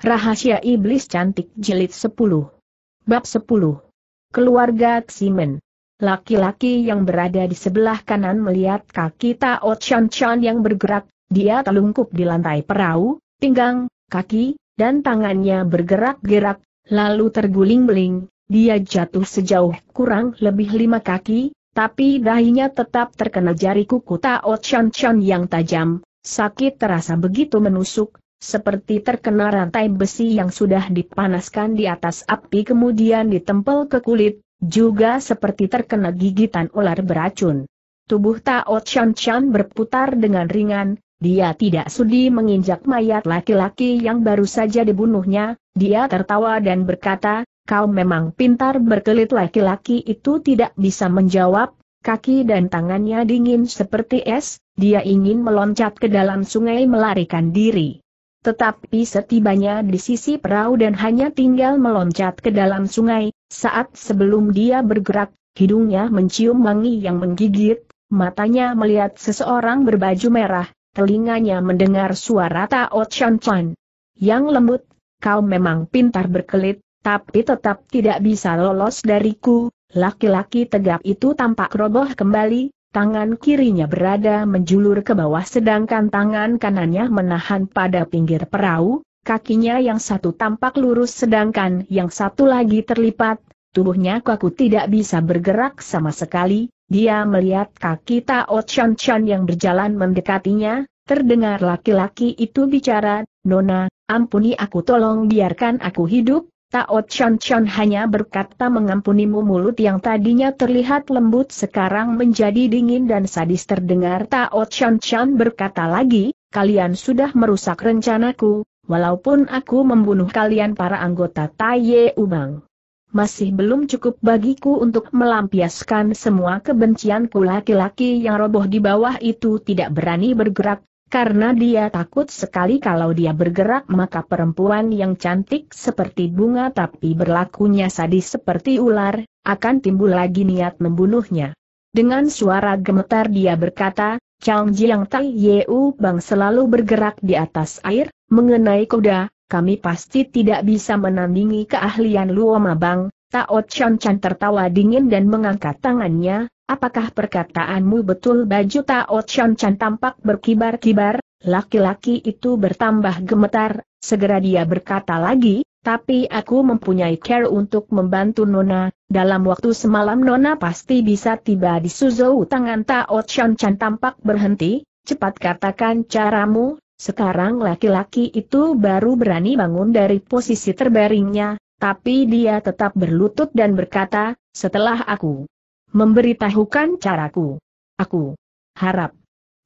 Rahasia Iblis Cantik Jilid 10 Bab 10 Keluarga Ximen Laki-laki yang berada di sebelah kanan melihat kaki Tao Chan Chan yang bergerak, dia telungkup di lantai perahu, pinggang, kaki, dan tangannya bergerak-gerak, lalu terguling-beling, dia jatuh sejauh kurang lebih lima kaki, tapi dahinya tetap terkena jari kuku Tao Chan Chan yang tajam, sakit terasa begitu menusuk, seperti terkena rantai besi yang sudah dipanaskan di atas api kemudian ditempel ke kulit, juga seperti terkena gigitan ular beracun. Tubuh Tao Chan Chan berputar dengan ringan, dia tidak sudi menginjak mayat laki-laki yang baru saja dibunuhnya, dia tertawa dan berkata, kau memang pintar berkelit laki-laki itu tidak bisa menjawab, kaki dan tangannya dingin seperti es, dia ingin meloncat ke dalam sungai melarikan diri. Tetapi setibanya di sisi perahu dan hanya tinggal meloncat ke dalam sungai, saat sebelum dia bergerak, hidungnya mencium wangi yang menggigit, matanya melihat seseorang berbaju merah, telinganya mendengar suara Tao Chan Chan. Yang lembut, kau memang pintar berkelit, tapi tetap tidak bisa lolos dariku, laki-laki tegap itu tampak roboh kembali, Tangan kirinya berada menjulur ke bawah sedangkan tangan kanannya menahan pada pinggir perahu, kakinya yang satu tampak lurus sedangkan yang satu lagi terlipat, tubuhnya kaku tidak bisa bergerak sama sekali, dia melihat kaki Tao Chan Chan yang berjalan mendekatinya, terdengar laki-laki itu bicara, Nona, ampuni aku tolong biarkan aku hidup, Tao Chan Chan hanya berkata mengampunimu mulut yang tadinya terlihat lembut sekarang menjadi dingin dan sadis terdengar Tao Chan Chan berkata lagi, kalian sudah merusak rencanaku, walaupun aku membunuh kalian para anggota Ye Ubang. Masih belum cukup bagiku untuk melampiaskan semua kebencianku laki-laki yang roboh di bawah itu tidak berani bergerak, karena dia takut sekali kalau dia bergerak maka perempuan yang cantik seperti bunga tapi berlakunya sadis seperti ular, akan timbul lagi niat membunuhnya. Dengan suara gemetar dia berkata, Chang Jiang Tai Yeu Bang selalu bergerak di atas air, mengenai kuda, kami pasti tidak bisa menandingi keahlian Luoma Bang, Tao Chan Chan tertawa dingin dan mengangkat tangannya, apakah perkataanmu betul baju Tao Chon Chan tampak berkibar-kibar? Laki-laki itu bertambah gemetar, segera dia berkata lagi, tapi aku mempunyai care untuk membantu Nona, dalam waktu semalam Nona pasti bisa tiba di Suzhou tangan Tao Chon Chan tampak berhenti, cepat katakan caramu, sekarang laki-laki itu baru berani bangun dari posisi terbaringnya, tapi dia tetap berlutut dan berkata, setelah aku memberitahukan caraku. Aku harap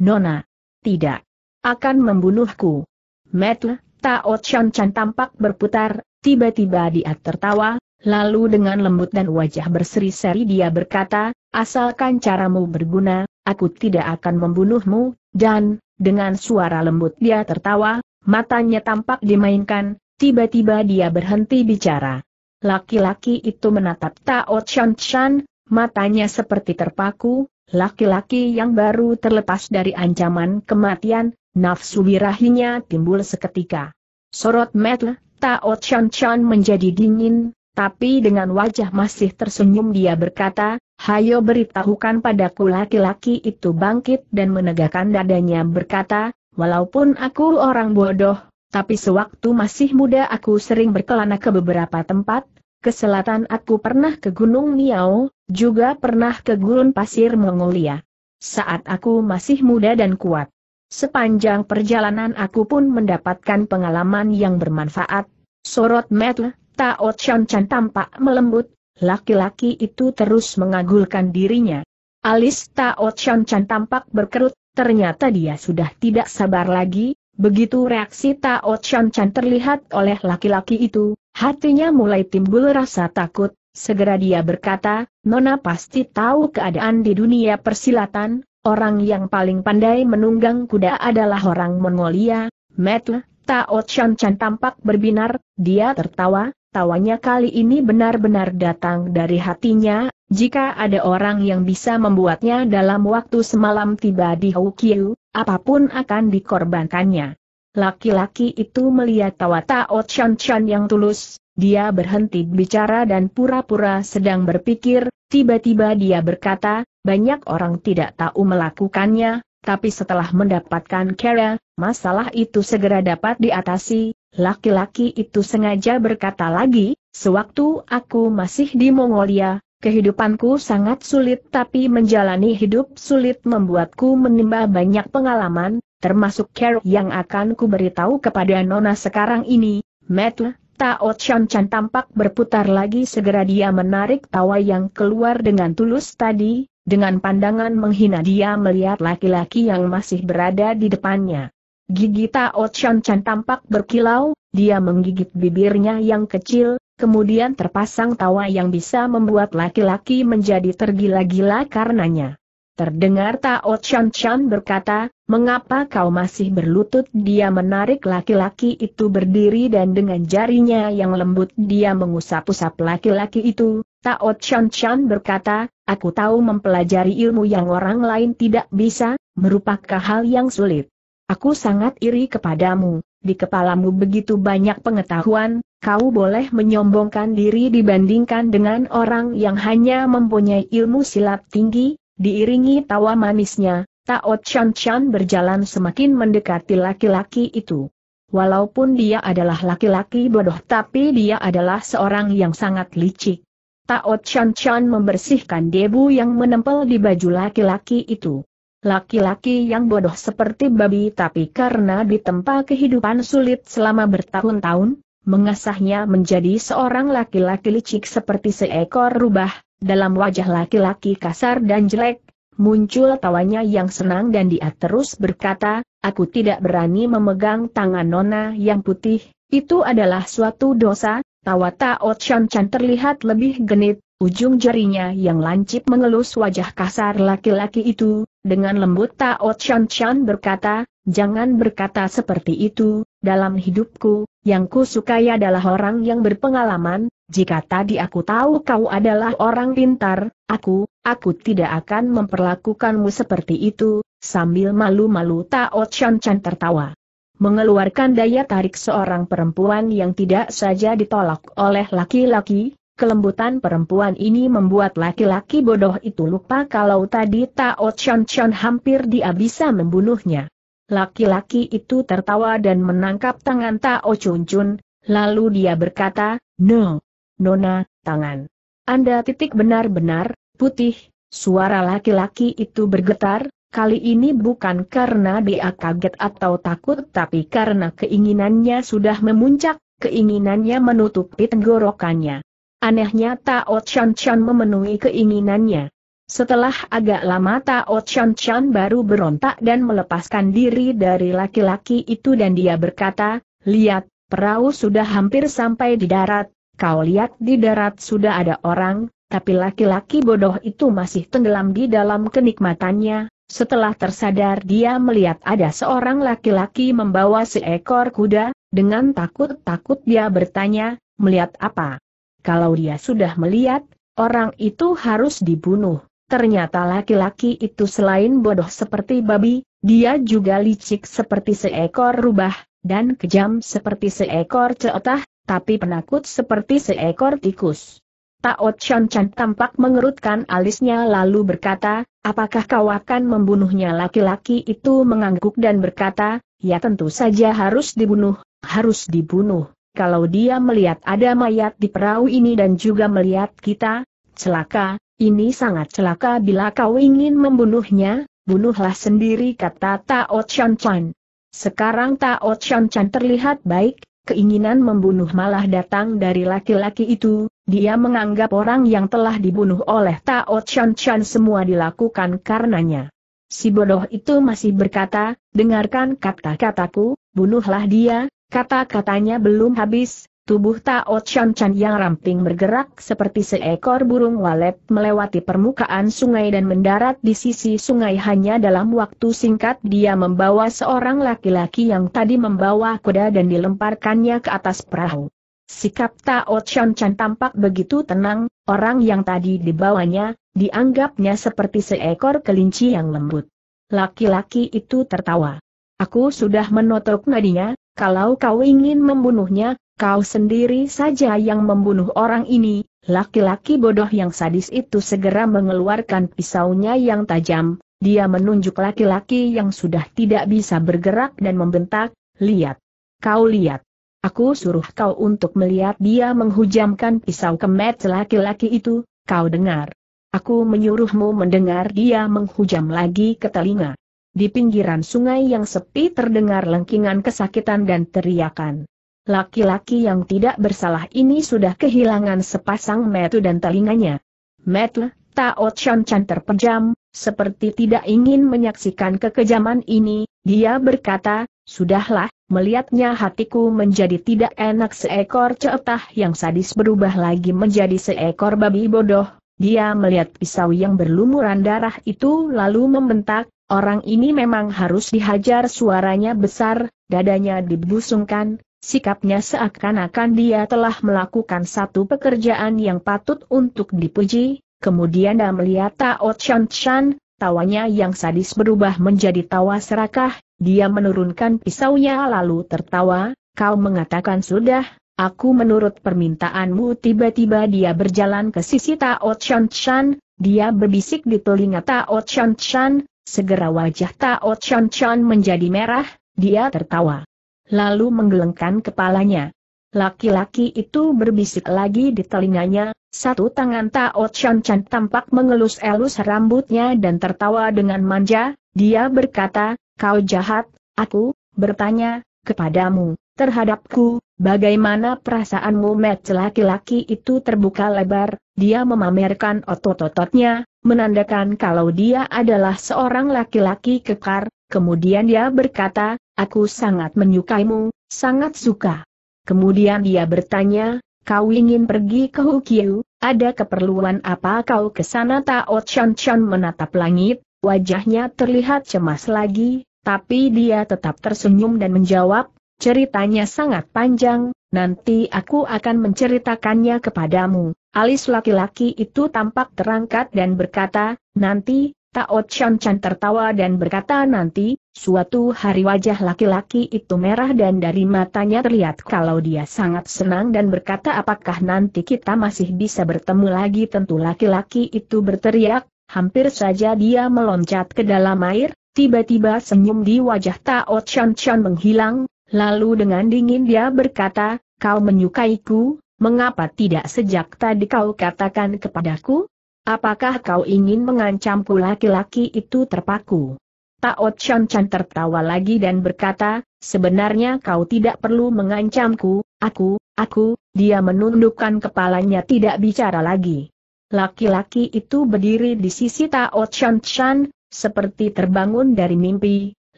Nona tidak akan membunuhku. Metu, Tao Chan Chan tampak berputar, tiba-tiba dia tertawa, lalu dengan lembut dan wajah berseri-seri dia berkata, asalkan caramu berguna, aku tidak akan membunuhmu, dan, dengan suara lembut dia tertawa, matanya tampak dimainkan, tiba-tiba dia berhenti bicara. Laki-laki itu menatap Tao Chan Chan, Matanya seperti terpaku, laki-laki yang baru terlepas dari ancaman kematian, nafsu birahinya timbul seketika. Sorot metel, Tao Chan Chan menjadi dingin, tapi dengan wajah masih tersenyum dia berkata, Hayo beritahukan padaku laki-laki itu bangkit dan menegakkan dadanya berkata, Walaupun aku orang bodoh, tapi sewaktu masih muda aku sering berkelana ke beberapa tempat, ke selatan aku pernah ke Gunung Miao, juga pernah ke gurun pasir Mongolia. Saat aku masih muda dan kuat. Sepanjang perjalanan aku pun mendapatkan pengalaman yang bermanfaat. Sorot Metle, Tao Chan Chan tampak melembut, laki-laki itu terus mengagulkan dirinya. Alis Tao Chan Chan tampak berkerut, ternyata dia sudah tidak sabar lagi, Begitu reaksi Tao Chan Chan terlihat oleh laki-laki itu, hatinya mulai timbul rasa takut, Segera dia berkata, Nona pasti tahu keadaan di dunia persilatan, orang yang paling pandai menunggang kuda adalah orang Mongolia, Metle, Tao Chan Chan tampak berbinar, dia tertawa, tawanya kali ini benar-benar datang dari hatinya, jika ada orang yang bisa membuatnya dalam waktu semalam tiba di Houkiu, apapun akan dikorbankannya. Laki-laki itu melihat tawa Tao Chan Chan yang tulus, dia berhenti bicara dan pura-pura sedang berpikir, tiba-tiba dia berkata, banyak orang tidak tahu melakukannya, tapi setelah mendapatkan Kara, masalah itu segera dapat diatasi, laki-laki itu sengaja berkata lagi, sewaktu aku masih di Mongolia, Kehidupanku sangat sulit tapi menjalani hidup sulit membuatku menimba banyak pengalaman, termasuk care yang akan kuberitahu kepada Nona sekarang ini. Matt, mata Ochan Chan tampak berputar lagi segera dia menarik tawa yang keluar dengan tulus tadi, dengan pandangan menghina dia melihat laki-laki yang masih berada di depannya. Gigi Tao Chan Chan tampak berkilau, dia menggigit bibirnya yang kecil, kemudian terpasang tawa yang bisa membuat laki-laki menjadi tergila-gila karenanya. Terdengar Tao Chan Chan berkata, mengapa kau masih berlutut? Dia menarik laki-laki itu berdiri dan dengan jarinya yang lembut dia mengusap-usap laki-laki itu. Tao Chan Chan berkata, aku tahu mempelajari ilmu yang orang lain tidak bisa, merupakan hal yang sulit. Aku sangat iri kepadamu, di kepalamu begitu banyak pengetahuan, kau boleh menyombongkan diri dibandingkan dengan orang yang hanya mempunyai ilmu silat tinggi, Diiringi tawa manisnya, Tao Chan Chan berjalan semakin mendekati laki-laki itu. Walaupun dia adalah laki-laki bodoh tapi dia adalah seorang yang sangat licik. Tao Chan Chan membersihkan debu yang menempel di baju laki-laki itu. Laki-laki yang bodoh seperti babi tapi karena ditempa kehidupan sulit selama bertahun-tahun, mengasahnya menjadi seorang laki-laki licik seperti seekor rubah, dalam wajah laki-laki kasar dan jelek, muncul tawanya yang senang dan dia terus berkata, aku tidak berani memegang tangan Nona yang putih, itu adalah suatu dosa, tawa Tao Chan Chan terlihat lebih genit, ujung jarinya yang lancip mengelus wajah kasar laki-laki itu, dengan lembut Tao Chan Chan berkata, jangan berkata seperti itu, dalam hidupku, yang ku sukai adalah orang yang berpengalaman, jika tadi aku tahu kau adalah orang pintar, aku, aku tidak akan memperlakukanmu seperti itu, sambil malu-malu Tao Chan Chan tertawa. Mengeluarkan daya tarik seorang perempuan yang tidak saja ditolak oleh laki-laki, kelembutan perempuan ini membuat laki-laki bodoh itu lupa kalau tadi Tao Chan Chan hampir dia bisa membunuhnya. Laki-laki itu tertawa dan menangkap tangan Tao Chun Chun, lalu dia berkata, No, Nona, tangan. Anda titik benar-benar, putih, suara laki-laki itu bergetar, kali ini bukan karena dia kaget atau takut tapi karena keinginannya sudah memuncak, keinginannya menutupi tenggorokannya. Anehnya Tao Chan Chan memenuhi keinginannya. Setelah agak lama Tao Chan Chan baru berontak dan melepaskan diri dari laki-laki itu dan dia berkata, lihat, perahu sudah hampir sampai di darat, Kau lihat di darat sudah ada orang, tapi laki-laki bodoh itu masih tenggelam di dalam kenikmatannya. Setelah tersadar dia melihat ada seorang laki-laki membawa seekor kuda, dengan takut-takut dia bertanya, melihat apa? Kalau dia sudah melihat, orang itu harus dibunuh. Ternyata laki-laki itu selain bodoh seperti babi, dia juga licik seperti seekor rubah, dan kejam seperti seekor ceotah, tapi penakut seperti seekor tikus. Tao Chan Chan tampak mengerutkan alisnya lalu berkata, apakah kau akan membunuhnya laki-laki itu mengangguk dan berkata, ya tentu saja harus dibunuh, harus dibunuh. Kalau dia melihat ada mayat di perahu ini dan juga melihat kita, celaka, ini sangat celaka bila kau ingin membunuhnya, bunuhlah sendiri kata Tao Chan Chan. Sekarang Tao Chan Chan terlihat baik, Keinginan membunuh malah datang dari laki-laki itu, dia menganggap orang yang telah dibunuh oleh Tao Chan Chan semua dilakukan karenanya. Si bodoh itu masih berkata, dengarkan kata-kataku, bunuhlah dia, kata-katanya belum habis, Tubuh Tao Chan Chan yang ramping bergerak seperti seekor burung walet melewati permukaan sungai dan mendarat di sisi sungai hanya dalam waktu singkat dia membawa seorang laki-laki yang tadi membawa kuda dan dilemparkannya ke atas perahu. Sikap Tao Chan Chan tampak begitu tenang, orang yang tadi dibawanya, dianggapnya seperti seekor kelinci yang lembut. Laki-laki itu tertawa. Aku sudah menotok nadinya, kalau kau ingin membunuhnya, Kau sendiri saja yang membunuh orang ini, laki-laki bodoh yang sadis itu segera mengeluarkan pisaunya yang tajam, dia menunjuk laki-laki yang sudah tidak bisa bergerak dan membentak, lihat. Kau lihat. Aku suruh kau untuk melihat dia menghujamkan pisau kemet laki-laki itu, kau dengar. Aku menyuruhmu mendengar dia menghujam lagi ke telinga. Di pinggiran sungai yang sepi terdengar lengkingan kesakitan dan teriakan laki-laki yang tidak bersalah ini sudah kehilangan sepasang metu dan telinganya. Metu, Tao Chan Chan terpejam, seperti tidak ingin menyaksikan kekejaman ini, dia berkata, Sudahlah, melihatnya hatiku menjadi tidak enak seekor ceetah yang sadis berubah lagi menjadi seekor babi bodoh, dia melihat pisau yang berlumuran darah itu lalu membentak, orang ini memang harus dihajar suaranya besar, dadanya dibusungkan, Sikapnya seakan-akan dia telah melakukan satu pekerjaan yang patut untuk dipuji, kemudian dia melihat Tao Chan Chan, tawanya yang sadis berubah menjadi tawa serakah, dia menurunkan pisaunya lalu tertawa, kau mengatakan sudah, aku menurut permintaanmu tiba-tiba dia berjalan ke sisi Tao Chan Chan, dia berbisik di telinga Tao Chan Chan, segera wajah Tao Chan Chan menjadi merah, dia tertawa lalu menggelengkan kepalanya. Laki-laki itu berbisik lagi di telinganya, satu tangan Tao Chan Chan tampak mengelus-elus rambutnya dan tertawa dengan manja, dia berkata, kau jahat, aku, bertanya, kepadamu, terhadapku, bagaimana perasaanmu met laki-laki itu terbuka lebar, dia memamerkan otot-ototnya, menandakan kalau dia adalah seorang laki-laki kekar, kemudian dia berkata, Aku sangat menyukaimu, sangat suka. Kemudian dia bertanya, kau ingin pergi ke Hukiu? ada keperluan apa kau ke sana Tao Chan Chan menatap langit, wajahnya terlihat cemas lagi, tapi dia tetap tersenyum dan menjawab, ceritanya sangat panjang, nanti aku akan menceritakannya kepadamu. Alis laki-laki itu tampak terangkat dan berkata, nanti, Tao Chan Chan tertawa dan berkata nanti, Suatu hari wajah laki-laki itu merah dan dari matanya terlihat kalau dia sangat senang dan berkata apakah nanti kita masih bisa bertemu lagi tentu laki-laki itu berteriak, hampir saja dia meloncat ke dalam air, tiba-tiba senyum di wajah Tao Chan Chan menghilang, lalu dengan dingin dia berkata, kau menyukaiku, mengapa tidak sejak tadi kau katakan kepadaku? Apakah kau ingin mengancamku laki-laki itu terpaku? Tao Chan Chan tertawa lagi dan berkata, sebenarnya kau tidak perlu mengancamku, aku, aku, dia menundukkan kepalanya tidak bicara lagi. Laki-laki itu berdiri di sisi Tao Chan Chan, seperti terbangun dari mimpi,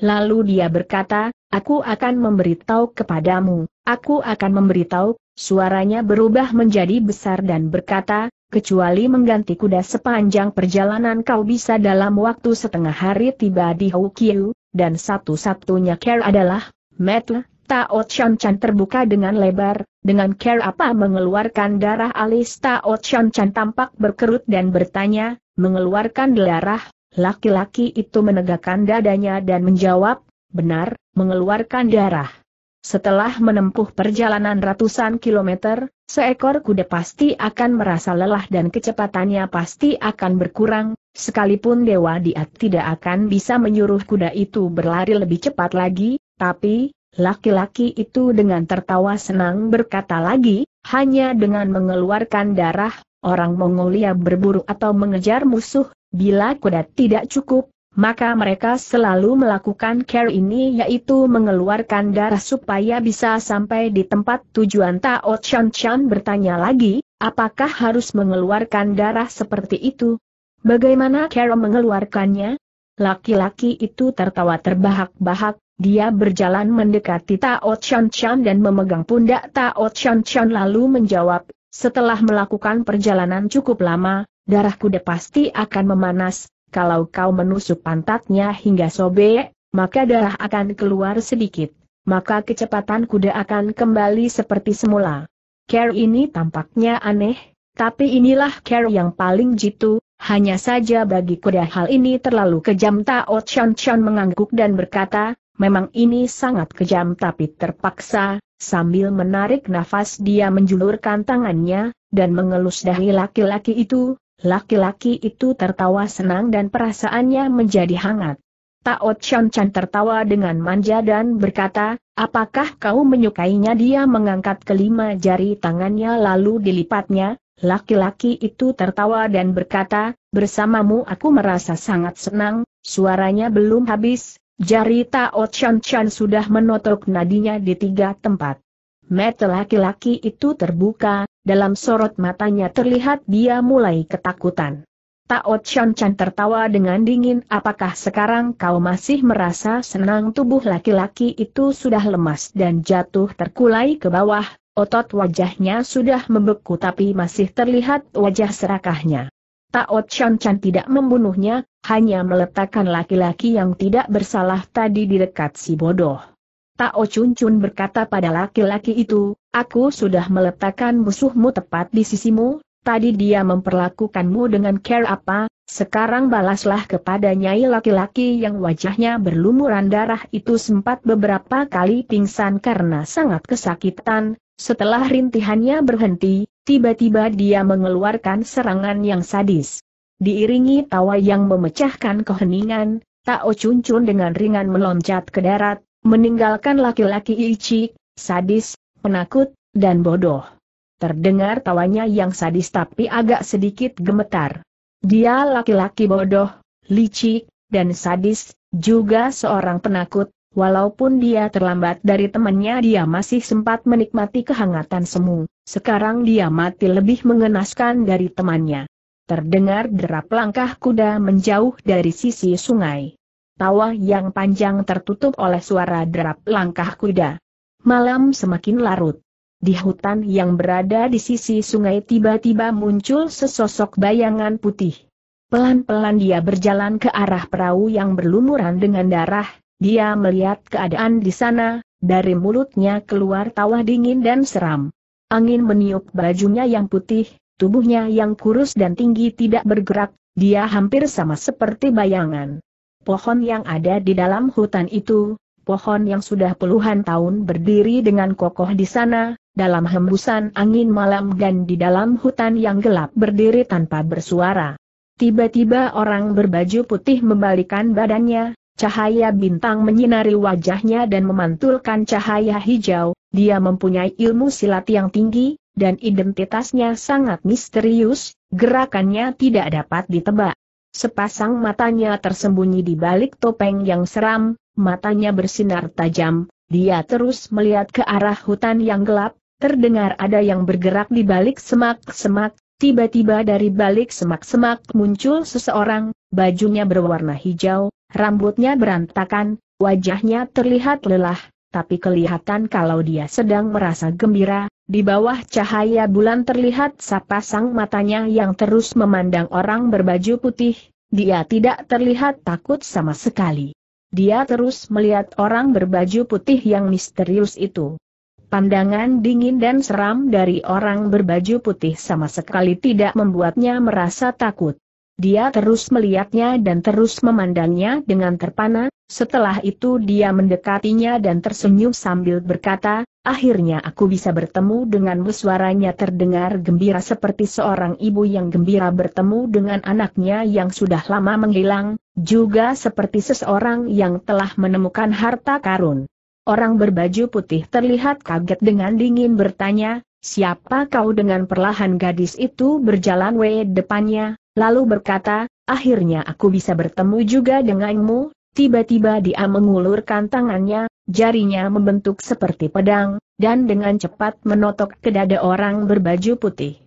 lalu dia berkata, aku akan memberitahu kepadamu, aku akan memberitahu, suaranya berubah menjadi besar dan berkata, kecuali mengganti kuda sepanjang perjalanan kau bisa dalam waktu setengah hari tiba di Houkyu, dan satu-satunya care adalah, Metle, Tao Chan Chan terbuka dengan lebar, dengan care apa mengeluarkan darah alis Tao Chan Chan tampak berkerut dan bertanya, mengeluarkan darah, laki-laki itu menegakkan dadanya dan menjawab, benar, mengeluarkan darah. Setelah menempuh perjalanan ratusan kilometer, Seekor kuda pasti akan merasa lelah dan kecepatannya pasti akan berkurang, sekalipun Dewa Diat tidak akan bisa menyuruh kuda itu berlari lebih cepat lagi, tapi, laki-laki itu dengan tertawa senang berkata lagi, hanya dengan mengeluarkan darah, orang Mongolia berburu atau mengejar musuh, bila kuda tidak cukup, maka mereka selalu melakukan care ini yaitu mengeluarkan darah supaya bisa sampai di tempat tujuan Tao Chan Chan bertanya lagi, apakah harus mengeluarkan darah seperti itu? Bagaimana care mengeluarkannya? Laki-laki itu tertawa terbahak-bahak, dia berjalan mendekati Tao Chan Chan dan memegang pundak Tao Chan Chan lalu menjawab, setelah melakukan perjalanan cukup lama, darahku pasti akan memanas, kalau kau menusuk pantatnya hingga sobek, maka darah akan keluar sedikit, maka kecepatan kuda akan kembali seperti semula. Care ini tampaknya aneh, tapi inilah care yang paling jitu, hanya saja bagi kuda hal ini terlalu kejam Tao Chon Chon mengangguk dan berkata, memang ini sangat kejam tapi terpaksa, sambil menarik nafas dia menjulurkan tangannya, dan mengelus dahi laki-laki itu, Laki-laki itu tertawa senang dan perasaannya menjadi hangat. Tao Chan Chan tertawa dengan manja dan berkata, apakah kau menyukainya dia mengangkat kelima jari tangannya lalu dilipatnya, laki-laki itu tertawa dan berkata, bersamamu aku merasa sangat senang, suaranya belum habis, jari Tao Chan Chan sudah menotok nadinya di tiga tempat. Mata laki-laki itu terbuka, dalam sorot matanya terlihat dia mulai ketakutan. Tao Chan Chan tertawa dengan dingin apakah sekarang kau masih merasa senang tubuh laki-laki itu sudah lemas dan jatuh terkulai ke bawah, otot wajahnya sudah membeku tapi masih terlihat wajah serakahnya. Tao Chan Chan tidak membunuhnya, hanya meletakkan laki-laki yang tidak bersalah tadi di dekat si bodoh. Tao Chun Chun berkata pada laki-laki itu, aku sudah meletakkan musuhmu tepat di sisimu, tadi dia memperlakukanmu dengan care apa, sekarang balaslah kepada nyai laki-laki yang wajahnya berlumuran darah itu sempat beberapa kali pingsan karena sangat kesakitan, setelah rintihannya berhenti, tiba-tiba dia mengeluarkan serangan yang sadis. Diiringi tawa yang memecahkan keheningan, Tao Chun Chun dengan ringan meloncat ke darat, Meninggalkan laki-laki licik, sadis, penakut, dan bodoh. Terdengar tawanya yang sadis tapi agak sedikit gemetar. Dia laki-laki bodoh, licik, dan sadis, juga seorang penakut, Walaupun dia terlambat dari temannya dia masih sempat menikmati kehangatan semu, sekarang dia mati lebih mengenaskan dari temannya. Terdengar derap langkah kuda menjauh dari sisi sungai. Tawa yang panjang tertutup oleh suara derap langkah kuda. Malam semakin larut. Di hutan yang berada di sisi sungai tiba-tiba muncul sesosok bayangan putih. Pelan-pelan dia berjalan ke arah perahu yang berlumuran dengan darah, dia melihat keadaan di sana, dari mulutnya keluar tawa dingin dan seram. Angin meniup bajunya yang putih, tubuhnya yang kurus dan tinggi tidak bergerak, dia hampir sama seperti bayangan pohon yang ada di dalam hutan itu, pohon yang sudah puluhan tahun berdiri dengan kokoh di sana, dalam hembusan angin malam dan di dalam hutan yang gelap berdiri tanpa bersuara. Tiba-tiba orang berbaju putih membalikan badannya, cahaya bintang menyinari wajahnya dan memantulkan cahaya hijau, dia mempunyai ilmu silat yang tinggi, dan identitasnya sangat misterius, gerakannya tidak dapat ditebak. Sepasang matanya tersembunyi di balik topeng yang seram, matanya bersinar tajam, dia terus melihat ke arah hutan yang gelap, terdengar ada yang bergerak di balik semak-semak, tiba-tiba dari balik semak-semak muncul seseorang, bajunya berwarna hijau, rambutnya berantakan, wajahnya terlihat lelah, tapi kelihatan kalau dia sedang merasa gembira, di bawah cahaya bulan terlihat sepasang matanya yang terus memandang orang berbaju putih, dia tidak terlihat takut sama sekali. Dia terus melihat orang berbaju putih yang misterius itu. Pandangan dingin dan seram dari orang berbaju putih sama sekali tidak membuatnya merasa takut. Dia terus melihatnya dan terus memandangnya dengan terpana, setelah itu dia mendekatinya dan tersenyum sambil berkata, akhirnya aku bisa bertemu denganmu suaranya terdengar gembira seperti seorang ibu yang gembira bertemu dengan anaknya yang sudah lama menghilang, juga seperti seseorang yang telah menemukan harta karun. Orang berbaju putih terlihat kaget dengan dingin bertanya, siapa kau dengan perlahan gadis itu berjalan we depannya, lalu berkata, akhirnya aku bisa bertemu juga denganmu, tiba-tiba dia mengulurkan tangannya, jarinya membentuk seperti pedang, dan dengan cepat menotok ke dada orang berbaju putih.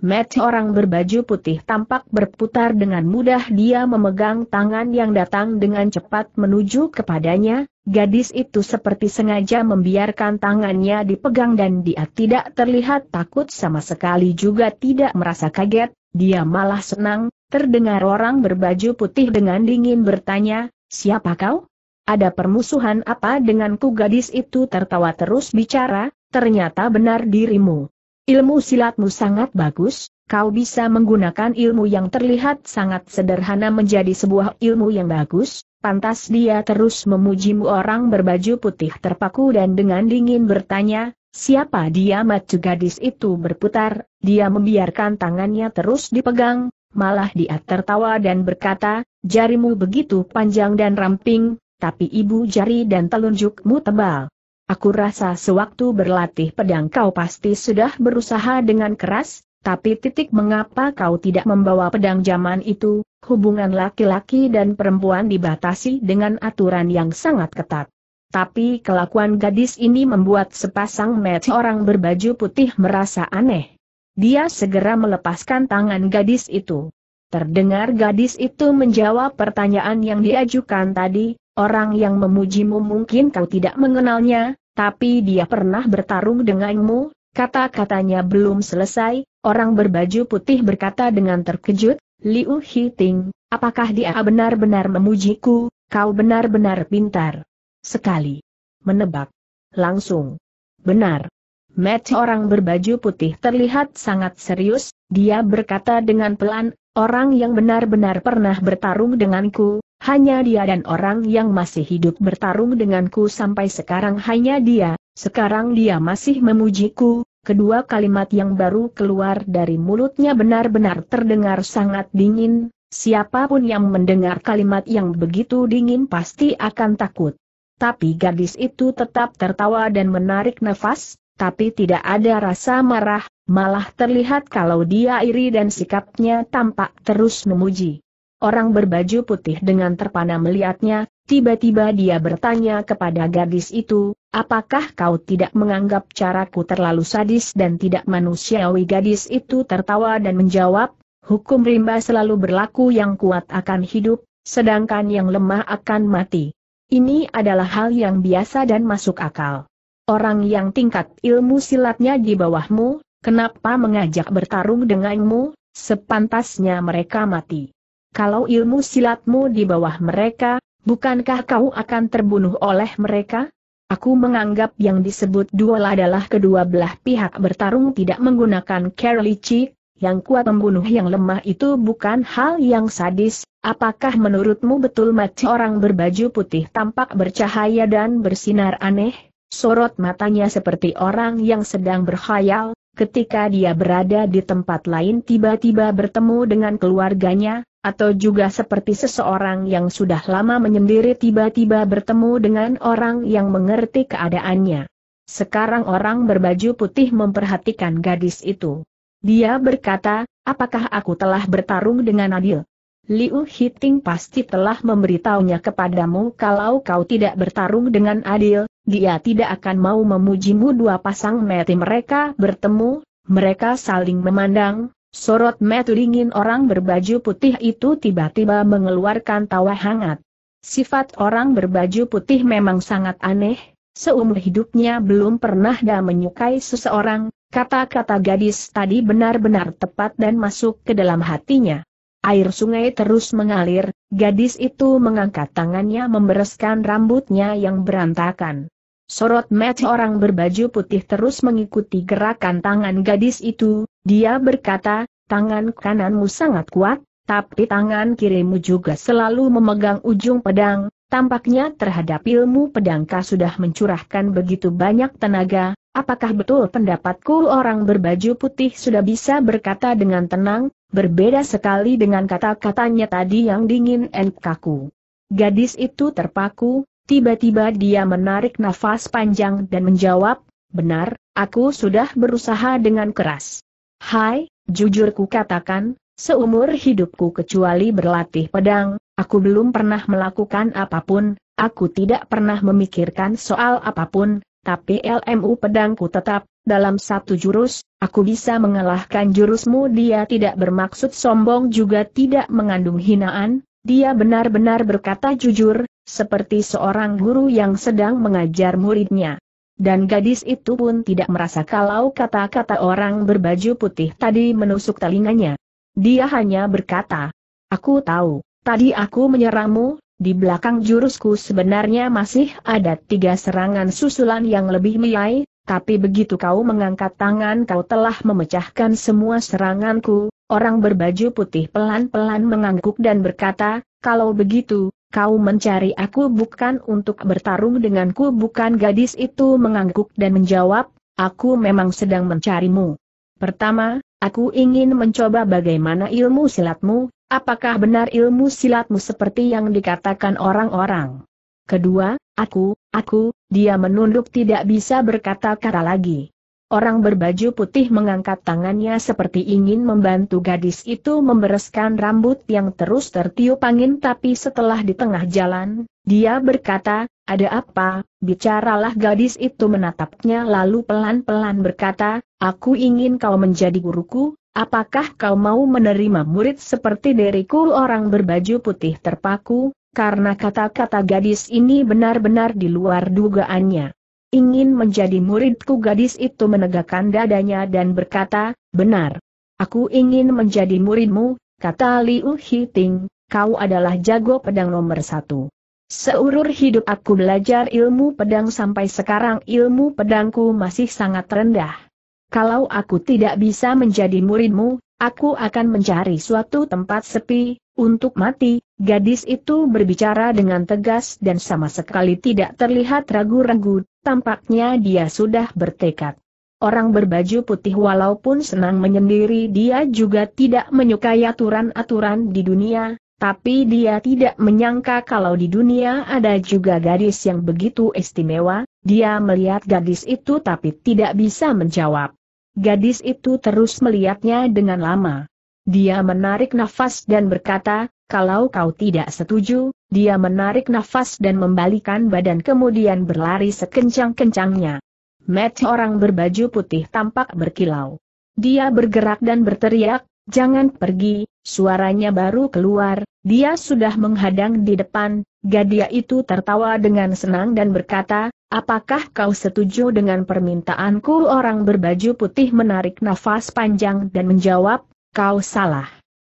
Match orang berbaju putih tampak berputar dengan mudah dia memegang tangan yang datang dengan cepat menuju kepadanya, gadis itu seperti sengaja membiarkan tangannya dipegang dan dia tidak terlihat takut sama sekali juga tidak merasa kaget, dia malah senang, terdengar orang berbaju putih dengan dingin bertanya, siapa kau? Ada permusuhan apa denganku gadis itu tertawa terus bicara, ternyata benar dirimu. Ilmu silatmu sangat bagus, kau bisa menggunakan ilmu yang terlihat sangat sederhana menjadi sebuah ilmu yang bagus, pantas dia terus memujimu orang berbaju putih terpaku dan dengan dingin bertanya, Siapa dia macu gadis itu berputar, dia membiarkan tangannya terus dipegang, malah dia tertawa dan berkata, jarimu begitu panjang dan ramping, tapi ibu jari dan telunjukmu tebal. Aku rasa sewaktu berlatih pedang kau pasti sudah berusaha dengan keras, tapi titik mengapa kau tidak membawa pedang zaman itu, hubungan laki-laki dan perempuan dibatasi dengan aturan yang sangat ketat tapi kelakuan gadis ini membuat sepasang mata orang berbaju putih merasa aneh. Dia segera melepaskan tangan gadis itu. Terdengar gadis itu menjawab pertanyaan yang diajukan tadi, orang yang memujimu mungkin kau tidak mengenalnya, tapi dia pernah bertarung denganmu, kata-katanya belum selesai, orang berbaju putih berkata dengan terkejut, Liu Hiting, apakah dia benar-benar memujiku, kau benar-benar pintar. Sekali. Menebak. Langsung. Benar. Match orang berbaju putih terlihat sangat serius, dia berkata dengan pelan, orang yang benar-benar pernah bertarung denganku, hanya dia dan orang yang masih hidup bertarung denganku sampai sekarang hanya dia, sekarang dia masih memujiku, kedua kalimat yang baru keluar dari mulutnya benar-benar terdengar sangat dingin, siapapun yang mendengar kalimat yang begitu dingin pasti akan takut tapi gadis itu tetap tertawa dan menarik nafas, tapi tidak ada rasa marah, malah terlihat kalau dia iri dan sikapnya tampak terus memuji. Orang berbaju putih dengan terpana melihatnya, tiba-tiba dia bertanya kepada gadis itu, apakah kau tidak menganggap caraku terlalu sadis dan tidak manusiawi gadis itu tertawa dan menjawab, hukum rimba selalu berlaku yang kuat akan hidup, sedangkan yang lemah akan mati. Ini adalah hal yang biasa dan masuk akal. Orang yang tingkat ilmu silatnya di bawahmu, kenapa mengajak bertarung denganmu, sepantasnya mereka mati. Kalau ilmu silatmu di bawah mereka, bukankah kau akan terbunuh oleh mereka? Aku menganggap yang disebut duel adalah kedua belah pihak bertarung tidak menggunakan kerlici, yang kuat membunuh yang lemah itu bukan hal yang sadis, apakah menurutmu betul mati orang berbaju putih tampak bercahaya dan bersinar aneh? Sorot matanya seperti orang yang sedang berkhayal, ketika dia berada di tempat lain tiba-tiba bertemu dengan keluarganya, atau juga seperti seseorang yang sudah lama menyendiri tiba-tiba bertemu dengan orang yang mengerti keadaannya. Sekarang orang berbaju putih memperhatikan gadis itu. Dia berkata, apakah aku telah bertarung dengan adil? Liu Hiting pasti telah memberitahunya kepadamu kalau kau tidak bertarung dengan adil, dia tidak akan mau memujimu dua pasang mati mereka bertemu, mereka saling memandang, sorot mata dingin orang berbaju putih itu tiba-tiba mengeluarkan tawa hangat. Sifat orang berbaju putih memang sangat aneh, seumur hidupnya belum pernah dia menyukai seseorang, Kata-kata gadis tadi benar-benar tepat dan masuk ke dalam hatinya. Air sungai terus mengalir, gadis itu mengangkat tangannya membereskan rambutnya yang berantakan. Sorot match orang berbaju putih terus mengikuti gerakan tangan gadis itu, dia berkata, tangan kananmu sangat kuat, tapi tangan kirimu juga selalu memegang ujung pedang, tampaknya terhadap ilmu pedangka sudah mencurahkan begitu banyak tenaga, Apakah betul pendapatku orang berbaju putih sudah bisa berkata dengan tenang, berbeda sekali dengan kata-katanya tadi yang dingin dan kaku. Gadis itu terpaku, tiba-tiba dia menarik nafas panjang dan menjawab, benar, aku sudah berusaha dengan keras. Hai, jujurku katakan, seumur hidupku kecuali berlatih pedang, aku belum pernah melakukan apapun, aku tidak pernah memikirkan soal apapun, tapi LMU pedangku tetap, dalam satu jurus, aku bisa mengalahkan jurusmu dia tidak bermaksud sombong juga tidak mengandung hinaan, dia benar-benar berkata jujur, seperti seorang guru yang sedang mengajar muridnya. Dan gadis itu pun tidak merasa kalau kata-kata orang berbaju putih tadi menusuk telinganya. Dia hanya berkata, Aku tahu, tadi aku menyerangmu, di belakang jurusku sebenarnya masih ada tiga serangan susulan yang lebih miai, tapi begitu kau mengangkat tangan kau telah memecahkan semua seranganku, orang berbaju putih pelan-pelan mengangguk dan berkata, kalau begitu, kau mencari aku bukan untuk bertarung denganku bukan gadis itu mengangguk dan menjawab, aku memang sedang mencarimu. Pertama, aku ingin mencoba bagaimana ilmu silatmu, Apakah benar ilmu silatmu seperti yang dikatakan orang-orang? Kedua, aku, aku, dia menunduk tidak bisa berkata-kata lagi. Orang berbaju putih mengangkat tangannya seperti ingin membantu gadis itu membereskan rambut yang terus tertiup angin tapi setelah di tengah jalan, dia berkata, ada apa, bicaralah gadis itu menatapnya lalu pelan-pelan berkata, aku ingin kau menjadi guruku, apakah kau mau menerima murid seperti diriku orang berbaju putih terpaku, karena kata-kata gadis ini benar-benar di luar dugaannya. Ingin menjadi muridku gadis itu menegakkan dadanya dan berkata, benar. Aku ingin menjadi muridmu, kata Liu Hiting, kau adalah jago pedang nomor satu. Seurur hidup aku belajar ilmu pedang sampai sekarang ilmu pedangku masih sangat rendah kalau aku tidak bisa menjadi muridmu, aku akan mencari suatu tempat sepi, untuk mati, gadis itu berbicara dengan tegas dan sama sekali tidak terlihat ragu-ragu, tampaknya dia sudah bertekad. Orang berbaju putih walaupun senang menyendiri dia juga tidak menyukai aturan-aturan di dunia, tapi dia tidak menyangka kalau di dunia ada juga gadis yang begitu istimewa, dia melihat gadis itu tapi tidak bisa menjawab. Gadis itu terus melihatnya dengan lama. Dia menarik nafas dan berkata, kalau kau tidak setuju, dia menarik nafas dan membalikan badan kemudian berlari sekencang-kencangnya. Met orang berbaju putih tampak berkilau. Dia bergerak dan berteriak, jangan pergi, suaranya baru keluar, dia sudah menghadang di depan, Gadia itu tertawa dengan senang dan berkata, apakah kau setuju dengan permintaanku orang berbaju putih menarik nafas panjang dan menjawab, kau salah.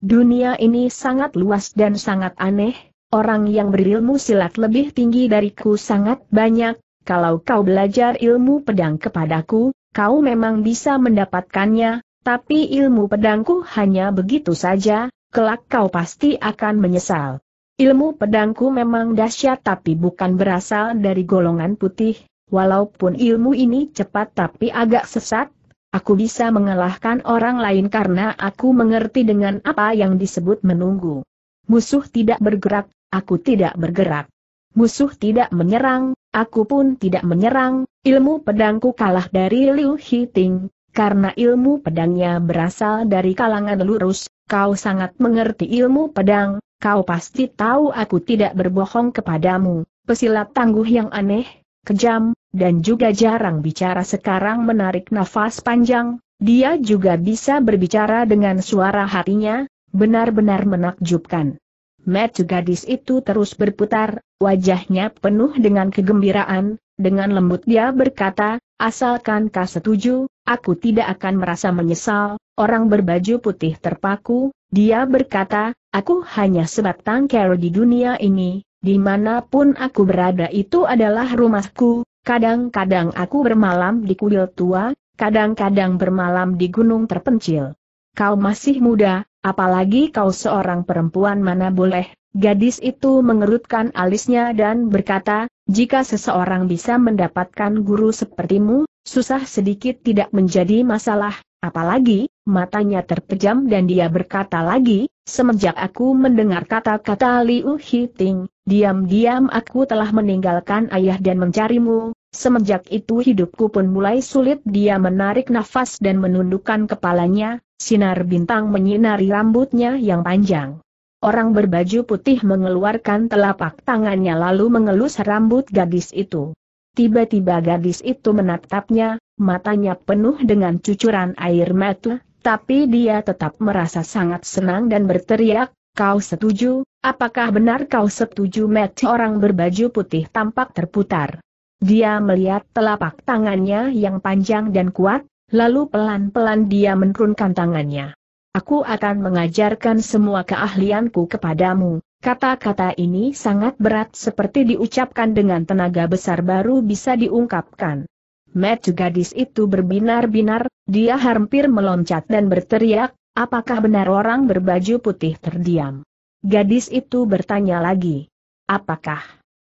Dunia ini sangat luas dan sangat aneh, orang yang berilmu silat lebih tinggi dariku sangat banyak, kalau kau belajar ilmu pedang kepadaku, kau memang bisa mendapatkannya, tapi ilmu pedangku hanya begitu saja, kelak kau pasti akan menyesal. Ilmu pedangku memang dahsyat tapi bukan berasal dari golongan putih, walaupun ilmu ini cepat tapi agak sesat, aku bisa mengalahkan orang lain karena aku mengerti dengan apa yang disebut menunggu. Musuh tidak bergerak, aku tidak bergerak. Musuh tidak menyerang, aku pun tidak menyerang, ilmu pedangku kalah dari Liu Hiting, karena ilmu pedangnya berasal dari kalangan lurus, kau sangat mengerti ilmu pedang, kau pasti tahu aku tidak berbohong kepadamu, pesilat tangguh yang aneh, kejam, dan juga jarang bicara sekarang menarik nafas panjang, dia juga bisa berbicara dengan suara hatinya, benar-benar menakjubkan. Metu gadis itu terus berputar, wajahnya penuh dengan kegembiraan, dengan lembut dia berkata, asalkan kau setuju, aku tidak akan merasa menyesal, orang berbaju putih terpaku, dia berkata, aku hanya sebatang kero di dunia ini, dimanapun aku berada itu adalah rumahku, kadang-kadang aku bermalam di kuil tua, kadang-kadang bermalam di gunung terpencil. Kau masih muda, apalagi kau seorang perempuan mana boleh, gadis itu mengerutkan alisnya dan berkata, jika seseorang bisa mendapatkan guru sepertimu, Susah sedikit tidak menjadi masalah, apalagi, matanya terpejam dan dia berkata lagi, semenjak aku mendengar kata-kata Liu Hiting, diam-diam aku telah meninggalkan ayah dan mencarimu, semenjak itu hidupku pun mulai sulit dia menarik nafas dan menundukkan kepalanya, sinar bintang menyinari rambutnya yang panjang. Orang berbaju putih mengeluarkan telapak tangannya lalu mengelus rambut gadis itu. Tiba-tiba gadis itu menatapnya, matanya penuh dengan cucuran air mata, tapi dia tetap merasa sangat senang dan berteriak, kau setuju, apakah benar kau setuju Matt orang berbaju putih tampak terputar. Dia melihat telapak tangannya yang panjang dan kuat, lalu pelan-pelan dia menurunkan tangannya. Aku akan mengajarkan semua keahlianku kepadamu. Kata-kata ini sangat berat seperti diucapkan dengan tenaga besar baru bisa diungkapkan. Mata gadis itu berbinar-binar, dia hampir meloncat dan berteriak, apakah benar orang berbaju putih terdiam? Gadis itu bertanya lagi. Apakah